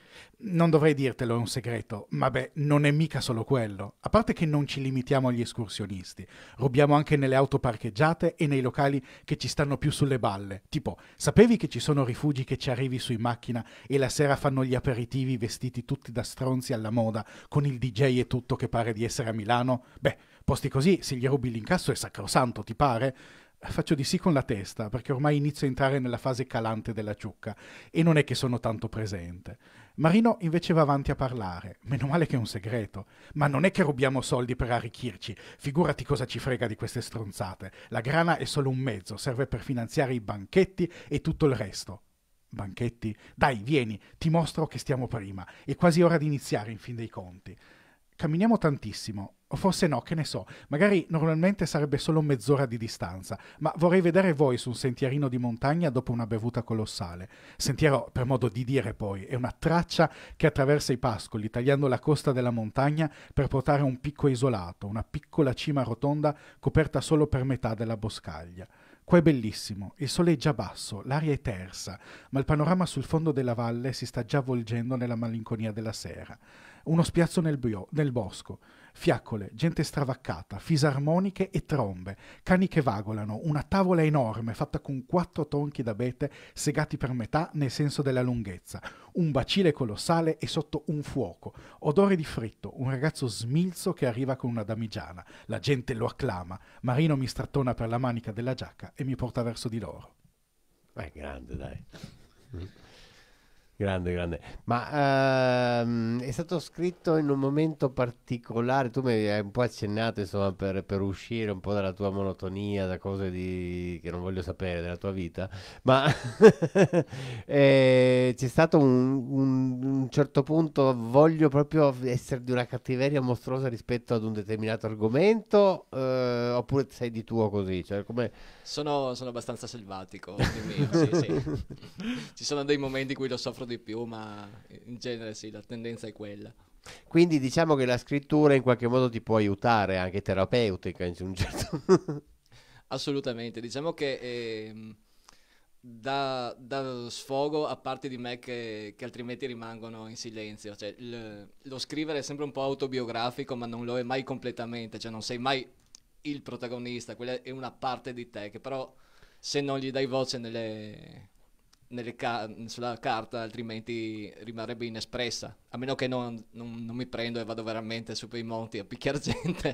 Non dovrei dirtelo, è un segreto. Ma beh, non è mica solo quello. A parte che non ci limitiamo agli escursionisti. Rubiamo anche nelle auto parcheggiate e nei locali che ci stanno più sulle balle. Tipo, sapevi che ci sono rifugi che ci arrivi su in macchina e la sera fanno gli aperitivi vestiti tutti da stronzi alla moda, con il DJ e tutto che pare di essere a Milano? Beh, posti così, se gli rubi l'incasso è sacrosanto, ti pare? faccio di sì con la testa perché ormai inizio a entrare nella fase calante della ciucca e non è che sono tanto presente. Marino invece va avanti a parlare, meno male che è un segreto, ma non è che rubiamo soldi per arricchirci, figurati cosa ci frega di queste stronzate, la grana è solo un mezzo, serve per finanziare i banchetti e tutto il resto. Banchetti? Dai, vieni, ti mostro che stiamo prima, è quasi ora di iniziare in fin dei conti. Camminiamo tantissimo, o forse no, che ne so, magari normalmente sarebbe solo mezz'ora di distanza, ma vorrei vedere voi su un sentierino di montagna dopo una bevuta colossale. Sentiero, per modo di dire poi, è una traccia che attraversa i pascoli, tagliando la costa della montagna per portare a un picco isolato, una piccola cima rotonda coperta solo per metà della boscaglia. Qua è bellissimo, il sole è già basso, l'aria è tersa, ma il panorama sul fondo della valle si sta già avvolgendo nella malinconia della sera. Uno spiazzo nel, bio, nel bosco Fiaccole, gente stravaccata, fisarmoniche e trombe, cani che vagolano, una tavola enorme fatta con quattro tonchi d'abete segati per metà nel senso della lunghezza, un bacile colossale e sotto un fuoco, odore di fritto, un ragazzo smilzo che arriva con una damigiana. La gente lo acclama. Marino mi strattona per la manica della giacca e mi porta verso di loro. è grande, dai. Grande, grande. Ma ehm, è stato scritto in un momento particolare, tu mi hai un po' accennato insomma per, per uscire un po' dalla tua monotonia, da cose di... che non voglio sapere della tua vita, ma eh, c'è stato un, un, un, certo punto, voglio proprio essere di una cattiveria mostruosa rispetto ad un determinato argomento eh, oppure sei di tuo così? Cioè, sono, sono, abbastanza selvatico, sì, sì. Ci sono dei momenti in cui lo soffro di più, ma in genere sì, la tendenza è quella. Quindi diciamo che la scrittura in qualche modo ti può aiutare, anche terapeutica in un certo... Assolutamente, diciamo che eh, dà, dà, sfogo a parti di me che, che altrimenti rimangono in silenzio, cioè, il, lo scrivere è sempre un po' autobiografico ma non lo è mai completamente, cioè non sei mai il protagonista, quella è una parte di te che però se non gli dai voce nelle, Ca- sulla carta, altrimenti rimarrebbe inespressa. A meno che non, non, non mi prendo e vado veramente su quei monti a picchiare gente,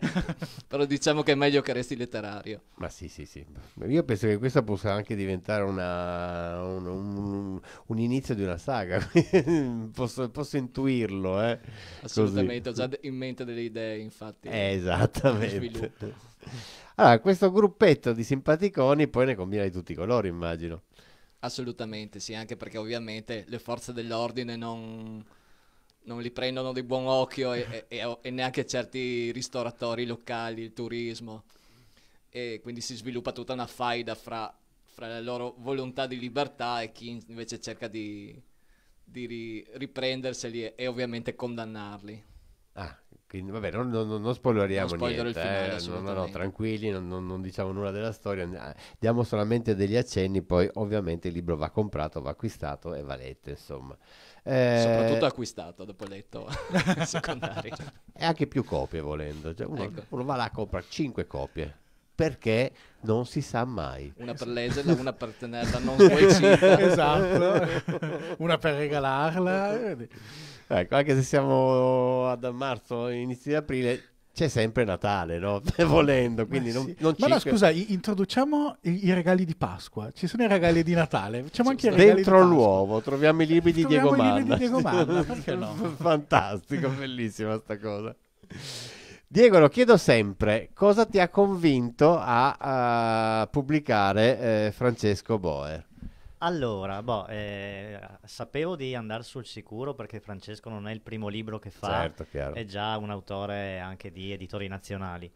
però diciamo che è meglio che resti letterario. Ma sì, sì, sì. Io penso che questa possa anche diventare una, un, un, un, inizio di una saga. posso, posso, intuirlo, eh? Assolutamente, Così. ho già in mente delle idee, infatti. Eh, esattamente. Allora, questo gruppetto di simpaticoni poi ne combina di tutti i colori, immagino. Assolutamente sì, anche perché ovviamente le forze dell'ordine non, non li prendono di buon occhio e, e, e, neanche certi ristoratori locali, il turismo. E quindi si sviluppa tutta una faida fra, fra la loro volontà di libertà e chi invece cerca di, di riprenderseli e, e ovviamente condannarli. Ah, quindi vabbè, non, non, non spoileriamo non niente. Finale, eh, no, no, no, tranquilli, non, non, diciamo nulla della storia, ah, diamo solamente degli accenni, poi ovviamente il libro va comprato, va acquistato e va letto, insomma. Eh, Soprattutto acquistato, dopo letto secondario. E anche più copie volendo, cioè uno, ecco. uno va là a comprare 5 copie perché non si sa mai. Una per leggerla, una per tenerla non sguaicita. esatto, una per regalarla. Ecco, anche se siamo a marzo, inizio di aprile, c'è sempre Natale, no? Volendo, quindi non, sì. non Ma no, scusa, introduciamo i, i, regali di Pasqua. Ci sono i regali di Natale, facciamo anche i regali Dentro l'uovo troviamo i libri di Diego Manna. I libri di Diego Manna, perché no? Fantastico, bellissima sta cosa. Diego, lo chiedo sempre, cosa ti ha convinto a, a pubblicare eh, Francesco Boer? Allora, boh, eh, sapevo di andare sul sicuro perché Francesco non è il primo libro che fa, certo, è già un autore anche di editori nazionali.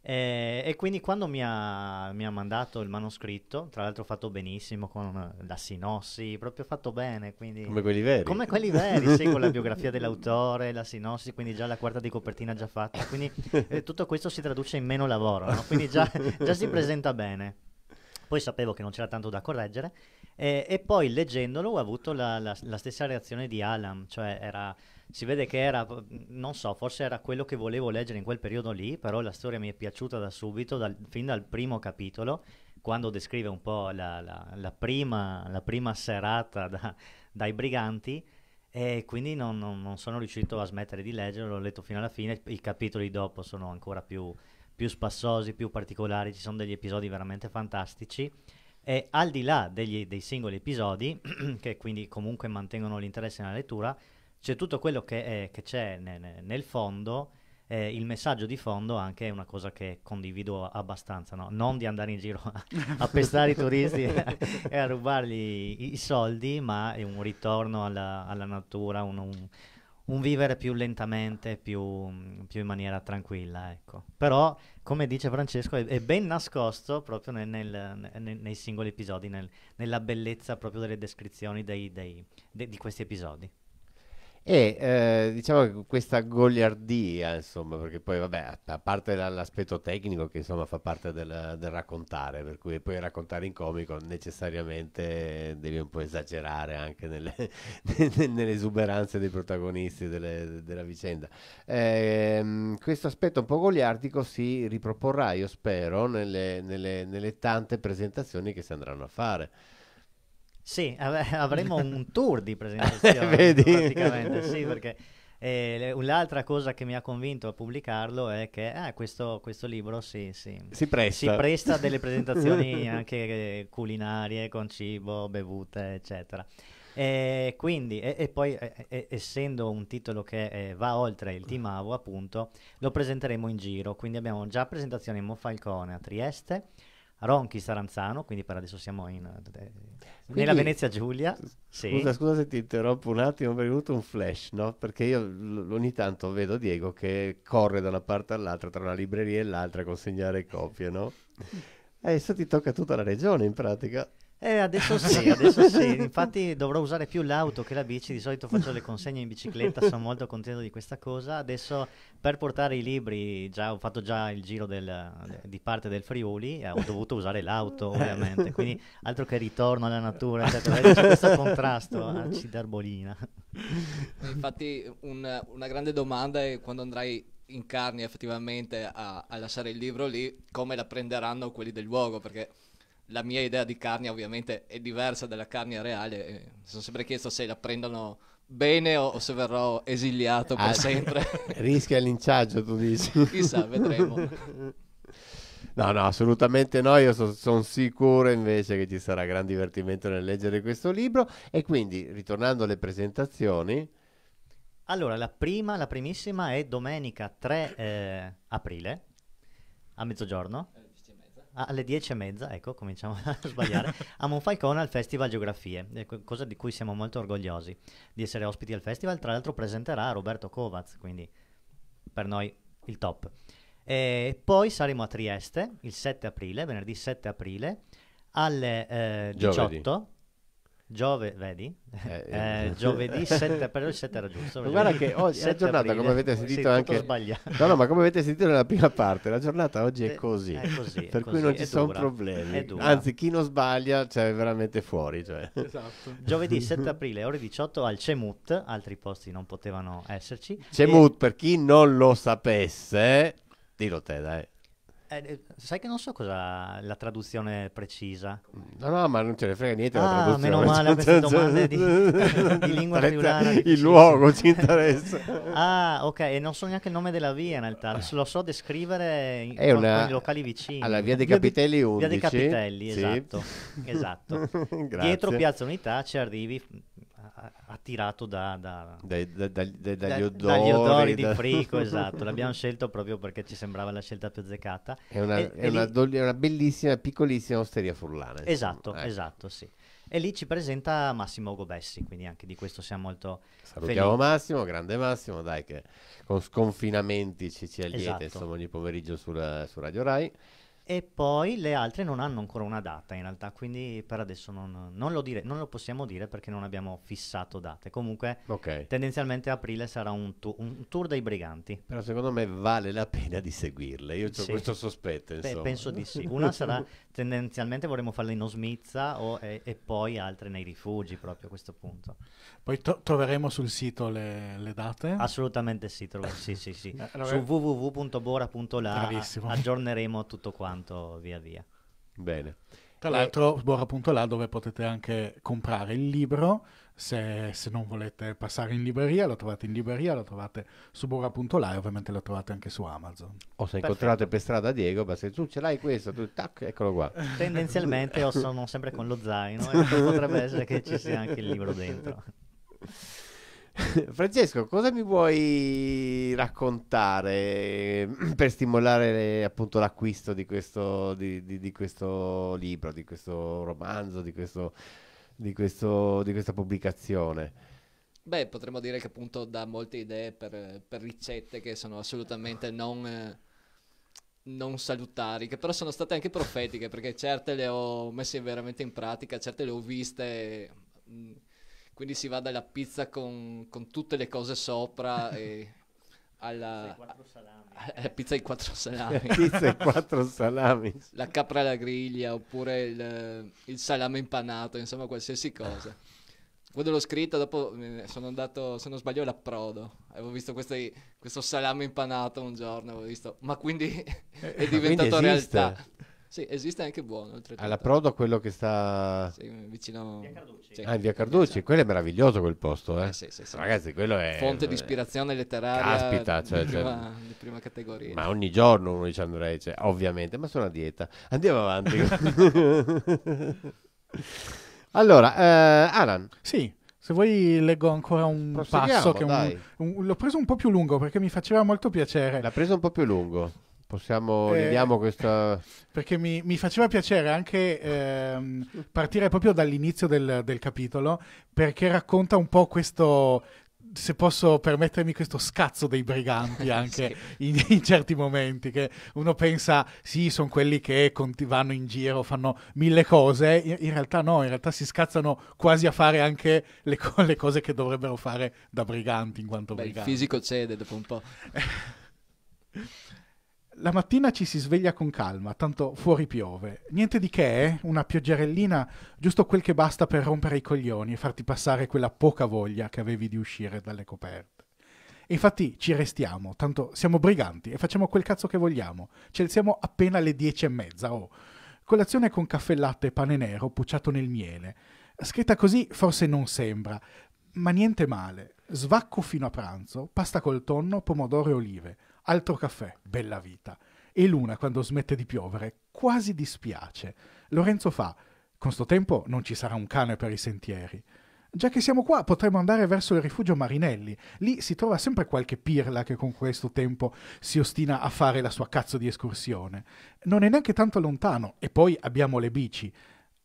E, eh, e quindi quando mi ha, mi ha, mandato il manoscritto, tra l'altro fatto benissimo con la eh, sinossi, proprio fatto bene, quindi, come quelli veri. Come quelli veri, sì, con la biografia dell'autore, la sinossi, quindi già la quarta di copertina già fatta. Quindi eh, tutto questo si traduce in meno lavoro, no? quindi già, già si presenta bene. Poi sapevo che non c'era tanto da correggere e, eh, e poi leggendolo ho avuto la, la, la stessa reazione di Alan, cioè era si vede che era, non so, forse era quello che volevo leggere in quel periodo lì, però la storia mi è piaciuta da subito, dal, fin dal primo capitolo, quando descrive un po' la, la, la, prima, la prima, serata da, dai briganti e quindi non, non, non, sono riuscito a smettere di leggere, l'ho letto fino alla fine, i capitoli dopo sono ancora più, più spassosi, più particolari, ci sono degli episodi veramente fantastici. E al di là degli, dei singoli episodi, che quindi comunque mantengono l'interesse nella lettura, c'è tutto quello che, c'è nel, nel fondo eh, il messaggio di fondo anche è una cosa che condivido abbastanza, no? non di andare in giro a, a pestare i turisti e, a rubargli i, soldi, ma è un ritorno alla, alla natura, un, un, un, vivere più lentamente, più, più in maniera tranquilla. Ecco. Però, come dice Francesco, è, è ben nascosto proprio nel, nel, nel, nei singoli episodi, nella bellezza proprio delle descrizioni dei, dei, de, di questi episodi. E eh, diciamo che questa goliardia, insomma, perché poi, vabbè, a parte l'aspetto tecnico che insomma fa parte del, del, raccontare, per cui poi raccontare in comico necessariamente devi un po' esagerare anche nelle, nelle esuberanze dei protagonisti delle, della vicenda. Eh, questo aspetto un po' goliardico si riproporrà, io spero, nelle, nelle, nelle tante presentazioni che si andranno a fare. Sì, av- avremo un tour di eh, presentazione. Vedi? Praticamente, sì, perché eh, l'altra cosa che mi ha convinto a pubblicarlo è che eh, questo, questo, libro sì, sì, si, presta. si presta a delle presentazioni anche eh, culinarie con cibo, bevute, eccetera. E eh, quindi, e, e poi e, essendo un titolo che eh, va oltre il Timavo, appunto, lo presenteremo in giro. Quindi abbiamo già presentazioni in Mofalcone a Trieste, Ronchi Saranzano, quindi per adesso siamo in, eh, quindi, nella Venezia Giulia. Sì. Scusa, se ti interrompo un attimo, mi è venuto un flash, no? perché io l- ogni tanto vedo Diego che corre da una parte all'altra, tra una libreria e l'altra, a consegnare copie. No? e eh, adesso ti tocca tutta la regione in pratica. Eh, adesso sì, adesso sì. Infatti dovrò usare più l'auto che la bici. Di solito faccio le consegne in bicicletta, sono molto contento di questa cosa. Adesso per portare i libri, già, ho fatto già il giro del, di parte del Friuli, eh, ho dovuto usare l'auto eh. ovviamente. Quindi altro che ritorno alla natura, eccetera. C'è questo contrasto eh, a Cidarbolina. Infatti un, una grande domanda è quando andrai in carne effettivamente a, a lasciare il libro lì, come la prenderanno quelli del luogo? Perché la mia idea di carnia ovviamente è diversa dalla carnia reale. Eh, mi sono sempre chiesto se la prendono bene o, o se verrò esiliato per ah, sempre. rischia il linciaggio, tu dici. Chissà, vedremo. No, no, assolutamente no, io so, sono sicuro invece che ci sarà gran divertimento nel leggere questo libro e quindi ritornando alle presentazioni. Allora, la prima, la primissima è domenica 3 eh, aprile a mezzogiorno alle 10 e mezza, ecco, cominciamo a sbagliare, a Monfalcone al Festival Geografie, ecco, cosa di cui siamo molto orgogliosi di essere ospiti al festival. Tra l'altro presenterà Roberto Covaz, quindi per noi il top. E poi saremo a Trieste il 7 aprile, venerdì 7 aprile, alle eh, 18. Giovedì Giove, vedi? Eh, eh, eh, eh, giovedì 7, aprile, il 7 era giusto. Ma guarda che oggi è giornata, aprile, come avete sentito anche... No, no, ma come avete sentito nella prima parte, la giornata oggi è eh, così. È così per è cui così, non ci sono problemi. Anzi, chi non sbaglia, cioè, è veramente fuori. Cioè. Esatto. Giovedì 7 aprile, ore 18, al CEMUT, altri posti non potevano esserci. CEMUT, e... per chi non lo sapesse, dillo te, dai. Eh, eh, sai che non so cosa la traduzione precisa. No, no, ma non ce ne frega niente. Ah, meno male queste domande di, di lingua friulana. Il luogo ci interessa. ah, ok, e non so neanche il nome della via in realtà, lo so descrivere in È una... nei locali vicini. Alla via dei Capitelli 11. Via dei Capitelli, esatto. esatto. Dietro Piazza Unità ci arrivi attirato da, da, dai, da, dagli, odori, dagli odori di frico, esatto. L'abbiamo scelto proprio perché ci sembrava la scelta più azzeccata. È una, e, è e una, lì... do- una bellissima, piccolissima osteria furlana. Esatto, eh. esatto, sì. E lì ci presenta Massimo Gobessi, quindi anche di questo siamo molto Salutiamo felici. Massimo, grande Massimo, dai che con sconfinamenti ci, ci allieta esatto. insomma ogni pomeriggio sulla, su Radio Rai. E poi le altre non hanno ancora una data in realtà, quindi per adesso non, non, lo, dire, non lo, possiamo dire perché non abbiamo fissato date. Comunque okay. tendenzialmente aprile sarà un, tu- un, tour dei briganti. Però secondo me vale la pena di seguirle, io ho sì. questo sospetto. Beh, penso di sì. Una sarà tendenzialmente vorremmo farle in Osmizza o, e, e, poi altre nei rifugi proprio a questo punto. Poi to- troveremo sul sito le, le, date? Assolutamente sì, tro- sì, sì, sì. Eh, Su www.bora.la Bravissimo. aggiorneremo tutto quanto via via. Bene. Tra l'altro, e... Eh, bora.la dove potete anche comprare il libro se, se, non volete passare in libreria, lo trovate in libreria, la trovate su bora.lai, ovviamente lo trovate anche su Amazon. O se incontrate per strada Diego, ma se tu ce l'hai questo, tu, tac, eccolo qua. Tendenzialmente io sono sempre con lo zaino e eh, potrebbe essere che ci sia anche il libro dentro. Francesco, cosa mi vuoi raccontare ehm, per stimolare appunto l'acquisto di questo, di, di, di questo libro, di questo romanzo, di questo di, questo, di questa pubblicazione? Beh, potremmo dire che appunto dà molte idee per, per ricette che sono assolutamente non, non, salutari, che però sono state anche profetiche, perché certe le ho messe veramente in pratica, certe le ho viste, mm, quindi si va dalla pizza con, con tutte le cose sopra e alla pizza e quattro salami, eh, pizza di quattro salami. la capra alla griglia oppure il, eh, il, salame impanato, insomma qualsiasi cosa. Quando l'ho scritta, dopo eh, sono andato, se non sbaglio, l'approdo. Avevo visto questi, questo salame impanato un giorno, avevo visto, ma quindi è diventato quindi realtà. Sì, esiste anche buono. Oltretutto. Alla Prodo quello che sta... Sì, vicino... Via Carducci. Sì. Ah, via Carducci. Esatto. Quello è meraviglioso quel posto, eh? eh sì, sì, sì. Ragazzi, quello è... Fonte di ispirazione letteraria. Caspita, cioè... Di cioè- prima, cioè... Di prima categoria. Ma ogni giorno uno dice andrei, cioè, ovviamente, ma sono a dieta. Andiamo avanti. allora, eh, Alan. Sì. Se vuoi leggo ancora un passo che un, un, l'ho preso un po' più lungo perché mi faceva molto piacere. L'ha preso un po' più lungo possiamo, eh, vediamo questa... Perché mi, mi, faceva piacere anche ehm, partire proprio dall'inizio del, del capitolo, perché racconta un po' questo se posso permettermi questo scazzo dei briganti anche sì. in, in, certi momenti che uno pensa sì sono quelli che conti- vanno in giro fanno mille cose in, in, realtà no in realtà si scazzano quasi a fare anche le, co- le cose che dovrebbero fare da briganti in quanto Beh, briganti il fisico cede dopo un po' La mattina ci si sveglia con calma, tanto fuori piove. Niente di che, eh? una pioggerellina, giusto quel che basta per rompere i coglioni e farti passare quella poca voglia che avevi di uscire dalle coperte. E infatti ci restiamo, tanto siamo briganti e facciamo quel cazzo che vogliamo. Ci alziamo appena alle dieci e mezza, oh. Colazione con caffè latte e pane nero pucciato nel miele. Scritta così forse non sembra, ma niente male. Svacco fino a pranzo, pasta col tonno, pomodoro e olive Altro caffè, bella vita. E Luna, quando smette di piovere, quasi dispiace. Lorenzo fa: Con sto tempo non ci sarà un cane per i sentieri. Già che siamo qua, potremmo andare verso il rifugio Marinelli. Lì si trova sempre qualche pirla che con questo tempo si ostina a fare la sua cazzo di escursione. Non è neanche tanto lontano, e poi abbiamo le bici.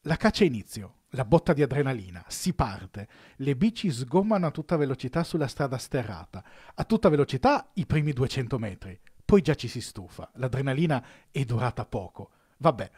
La caccia inizio la botta di adrenalina, si parte, le bici sgommano a tutta velocità sulla strada sterrata, a tutta velocità i primi 200 metri, poi già ci si stufa, l'adrenalina è durata poco, vabbè,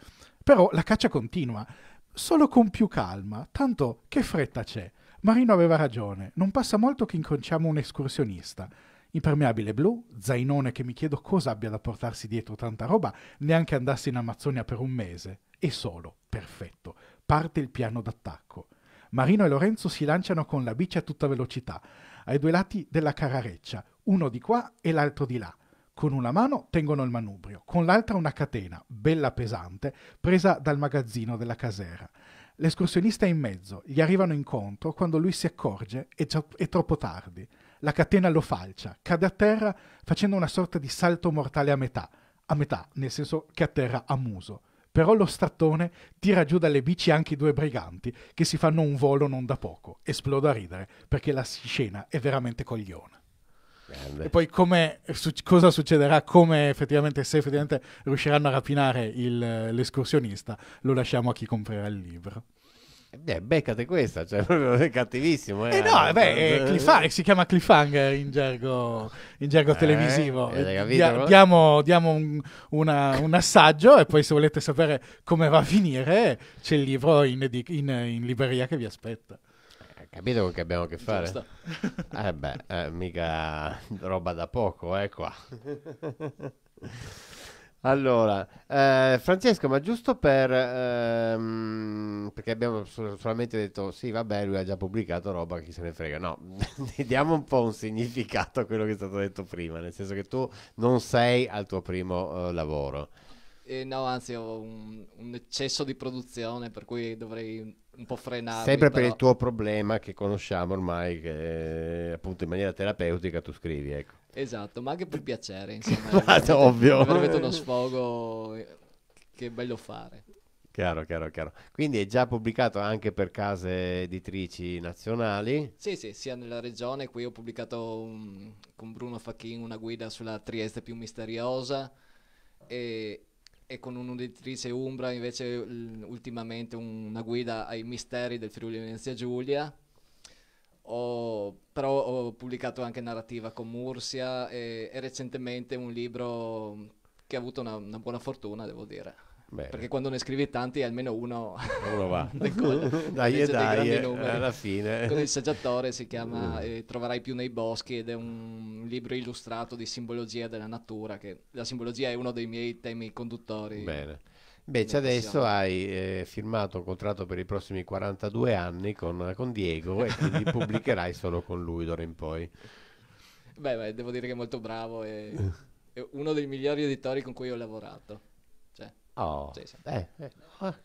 però la caccia continua, solo con più calma, tanto che fretta c'è. Marino aveva ragione, non passa molto che incrociamo un escursionista. Impermeabile blu, zainone che mi chiedo cosa abbia da portarsi dietro tanta roba, neanche andassi in Amazzonia per un mese. E solo, perfetto, Parte il piano d'attacco. Marino e Lorenzo si lanciano con la bici a tutta velocità, ai due lati della carareccia, uno di qua e l'altro di là. Con una mano tengono il manubrio, con l'altra una catena, bella pesante, presa dal magazzino della casera. L'escursionista è in mezzo, gli arrivano incontro quando lui si accorge e è troppo tardi. La catena lo falcia, cade a terra facendo una sorta di salto mortale a metà, a metà, nel senso che a terra a muso. Però lo strattone tira giù dalle bici anche i due briganti, che si fanno un volo non da poco. Esplodo a ridere, perché la scena è veramente cogliona. Grande. E poi come, su, cosa succederà, come effettivamente, se effettivamente riusciranno a rapinare il, l'escursionista, lo lasciamo a chi comprerà il libro. Eh, beccate questa, cioè proprio è cattivissimo. Eh, eh no, eh, beh, eh, cliffhanger, si chiama cliffhanger in gergo, in gergo eh, televisivo. Dia, diamo, diamo un, una, un, assaggio e poi se volete sapere come va a finire c'è il libro in, in, in libreria che vi aspetta. Eh, capito con che abbiamo a che fare? eh beh, mica roba da poco, eh qua. Allora, eh, Francesco, ma giusto per... Ehm, perché abbiamo solamente detto sì, vabbè, lui ha già pubblicato roba, chi se ne frega. No, diamo un po' un significato a quello che è stato detto prima, nel senso che tu non sei al tuo primo eh, lavoro. Eh, no, anzi, ho un, un, eccesso di produzione, per cui dovrei un po' frenare. Sempre però... per il tuo problema che conosciamo ormai, che appunto in maniera terapeutica tu scrivi, ecco. Esatto, ma anche per piacere, insomma. Vabbè, ovvio. Avrebbe uno sfogo eh, che è bello fare. Chiaro, chiaro, chiaro. Quindi è già pubblicato anche per case editrici nazionali? Sì, sì, sia nella regione, qui ho pubblicato un, con Bruno Facchin una guida sulla Trieste più misteriosa e, e con un'editrice Umbra invece l- ultimamente un, una guida ai misteri del Friuli Venezia Giulia. Ho pubblicato anche narrativa con Mursia e, e recentemente un libro che ha avuto una, una buona fortuna, devo dire. Bene. Perché quando ne scrivi tanti almeno uno, uno va. dai e dai, eh, alla fine. Con il saggiatore si chiama mm. eh, Troverai più nei boschi ed è un libro illustrato di simbologia della natura, che la simbologia è uno dei miei temi conduttori. Bene. Invece adesso hai eh, firmato un contratto per i prossimi 42 anni con, con Diego e quindi pubblicherai solo con lui d'ora in poi. Beh, beh devo dire che è molto bravo e è uno dei migliori editori con cui ho lavorato. Cioè, oh, cioè, sì. eh, eh,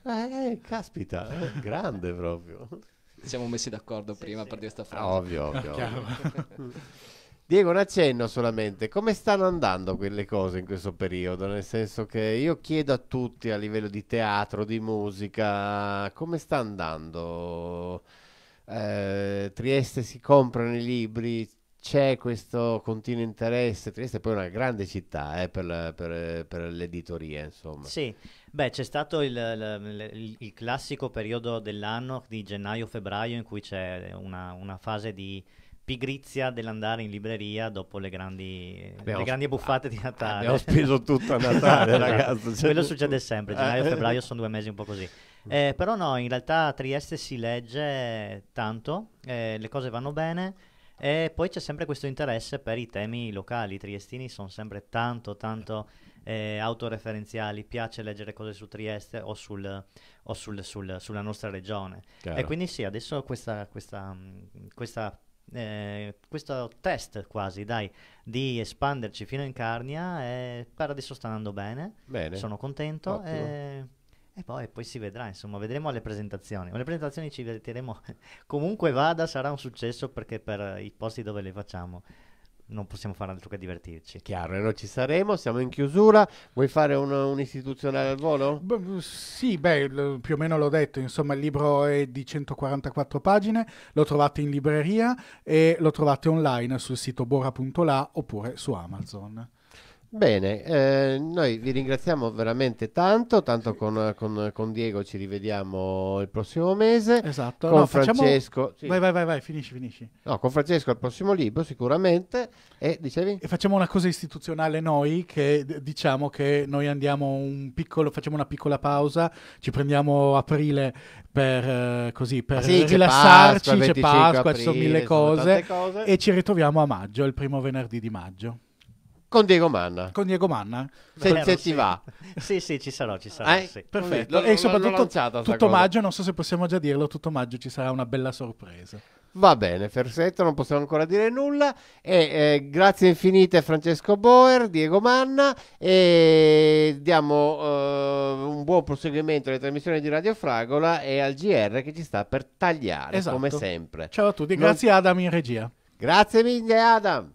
eh, caspita, eh, grande proprio. Ci siamo messi d'accordo sì, prima sì. per dire questa frase. Ovvio, ovvio. Diego, un accenno solamente, come stanno andando quelle cose in questo periodo? Nel senso che io chiedo a tutti a livello di teatro, di musica, come sta andando? Eh, Trieste si comprano i libri, c'è questo continuo interesse. Trieste è poi una grande città eh, per, per, per, l'editoria, insomma. Sì, beh, c'è stato il, il, il classico periodo dell'anno di gennaio-febbraio in cui c'è una, una fase di pigrizia dell'andare in libreria dopo le grandi, Beh, le grandi buffate di ah, Natale. Ho speso tutto a Natale, esatto. ragazzi. Cioè, Quello succede sempre, gennaio e eh. febbraio sono due mesi un po' così. Mm. Eh, però no, in realtà a Trieste si legge tanto, eh, le cose vanno bene e poi c'è sempre questo interesse per i temi locali. I triestini sono sempre tanto, tanto eh, autoreferenziali, piace leggere cose su Trieste o, sul, o sul, sul, sulla nostra regione. Chiaro. E quindi sì, adesso questa, questa, questa eh, questo test quasi dai di espanderci fino in Carnia eh, e adesso sta andando bene, bene. sono contento e, eh, e, poi, poi si vedrà insomma vedremo le presentazioni le presentazioni ci divertiremo comunque vada sarà un successo perché per i posti dove le facciamo non possiamo fare altro che divertirci. Chiaro, e noi ci saremo, siamo in chiusura. Vuoi fare un, un istituzionale al volo? Beh, mm, sì, beh, l- più o meno l'ho detto, insomma il libro è di 144 pagine, lo trovate in libreria e lo trovate online sul sito bora.la oppure su Amazon. Bene, eh, noi vi ringraziamo veramente tanto, tanto con, con, con, Diego ci rivediamo il prossimo mese. Esatto, con no, Francesco... Facciamo... Sì. Vai, vai, vai, finisci, finisci. No, con Francesco al prossimo libro sicuramente. E dicevi? E facciamo una cosa istituzionale noi, che diciamo che noi andiamo un piccolo, facciamo una piccola pausa, ci prendiamo aprile per, eh, così, per ah, sì, rilassarci, c'è Pasqua, c'è Pasqua aprile, ci sono mille cose, sono cose e ci ritroviamo a maggio, il primo venerdì di maggio. Con Diego Manna. Con Diego Manna? Se, se ti va. Sì, sì, ci sarò, ci sarò. Eh? Sì. Perfetto. Lo, e soprattutto tutto maggio, non so se possiamo già dirlo, tutto maggio ci sarà una bella sorpresa. Va bene, perfetto, non possiamo ancora dire nulla. E, eh, grazie infinite a Francesco Boer, Diego Manna e diamo eh, un buon proseguimento alle trasmissioni di Radio Fragola e al GR che ci sta per tagliare, esatto. come sempre. Ciao a tutti, grazie non... Adam in regia. Grazie mille Adam.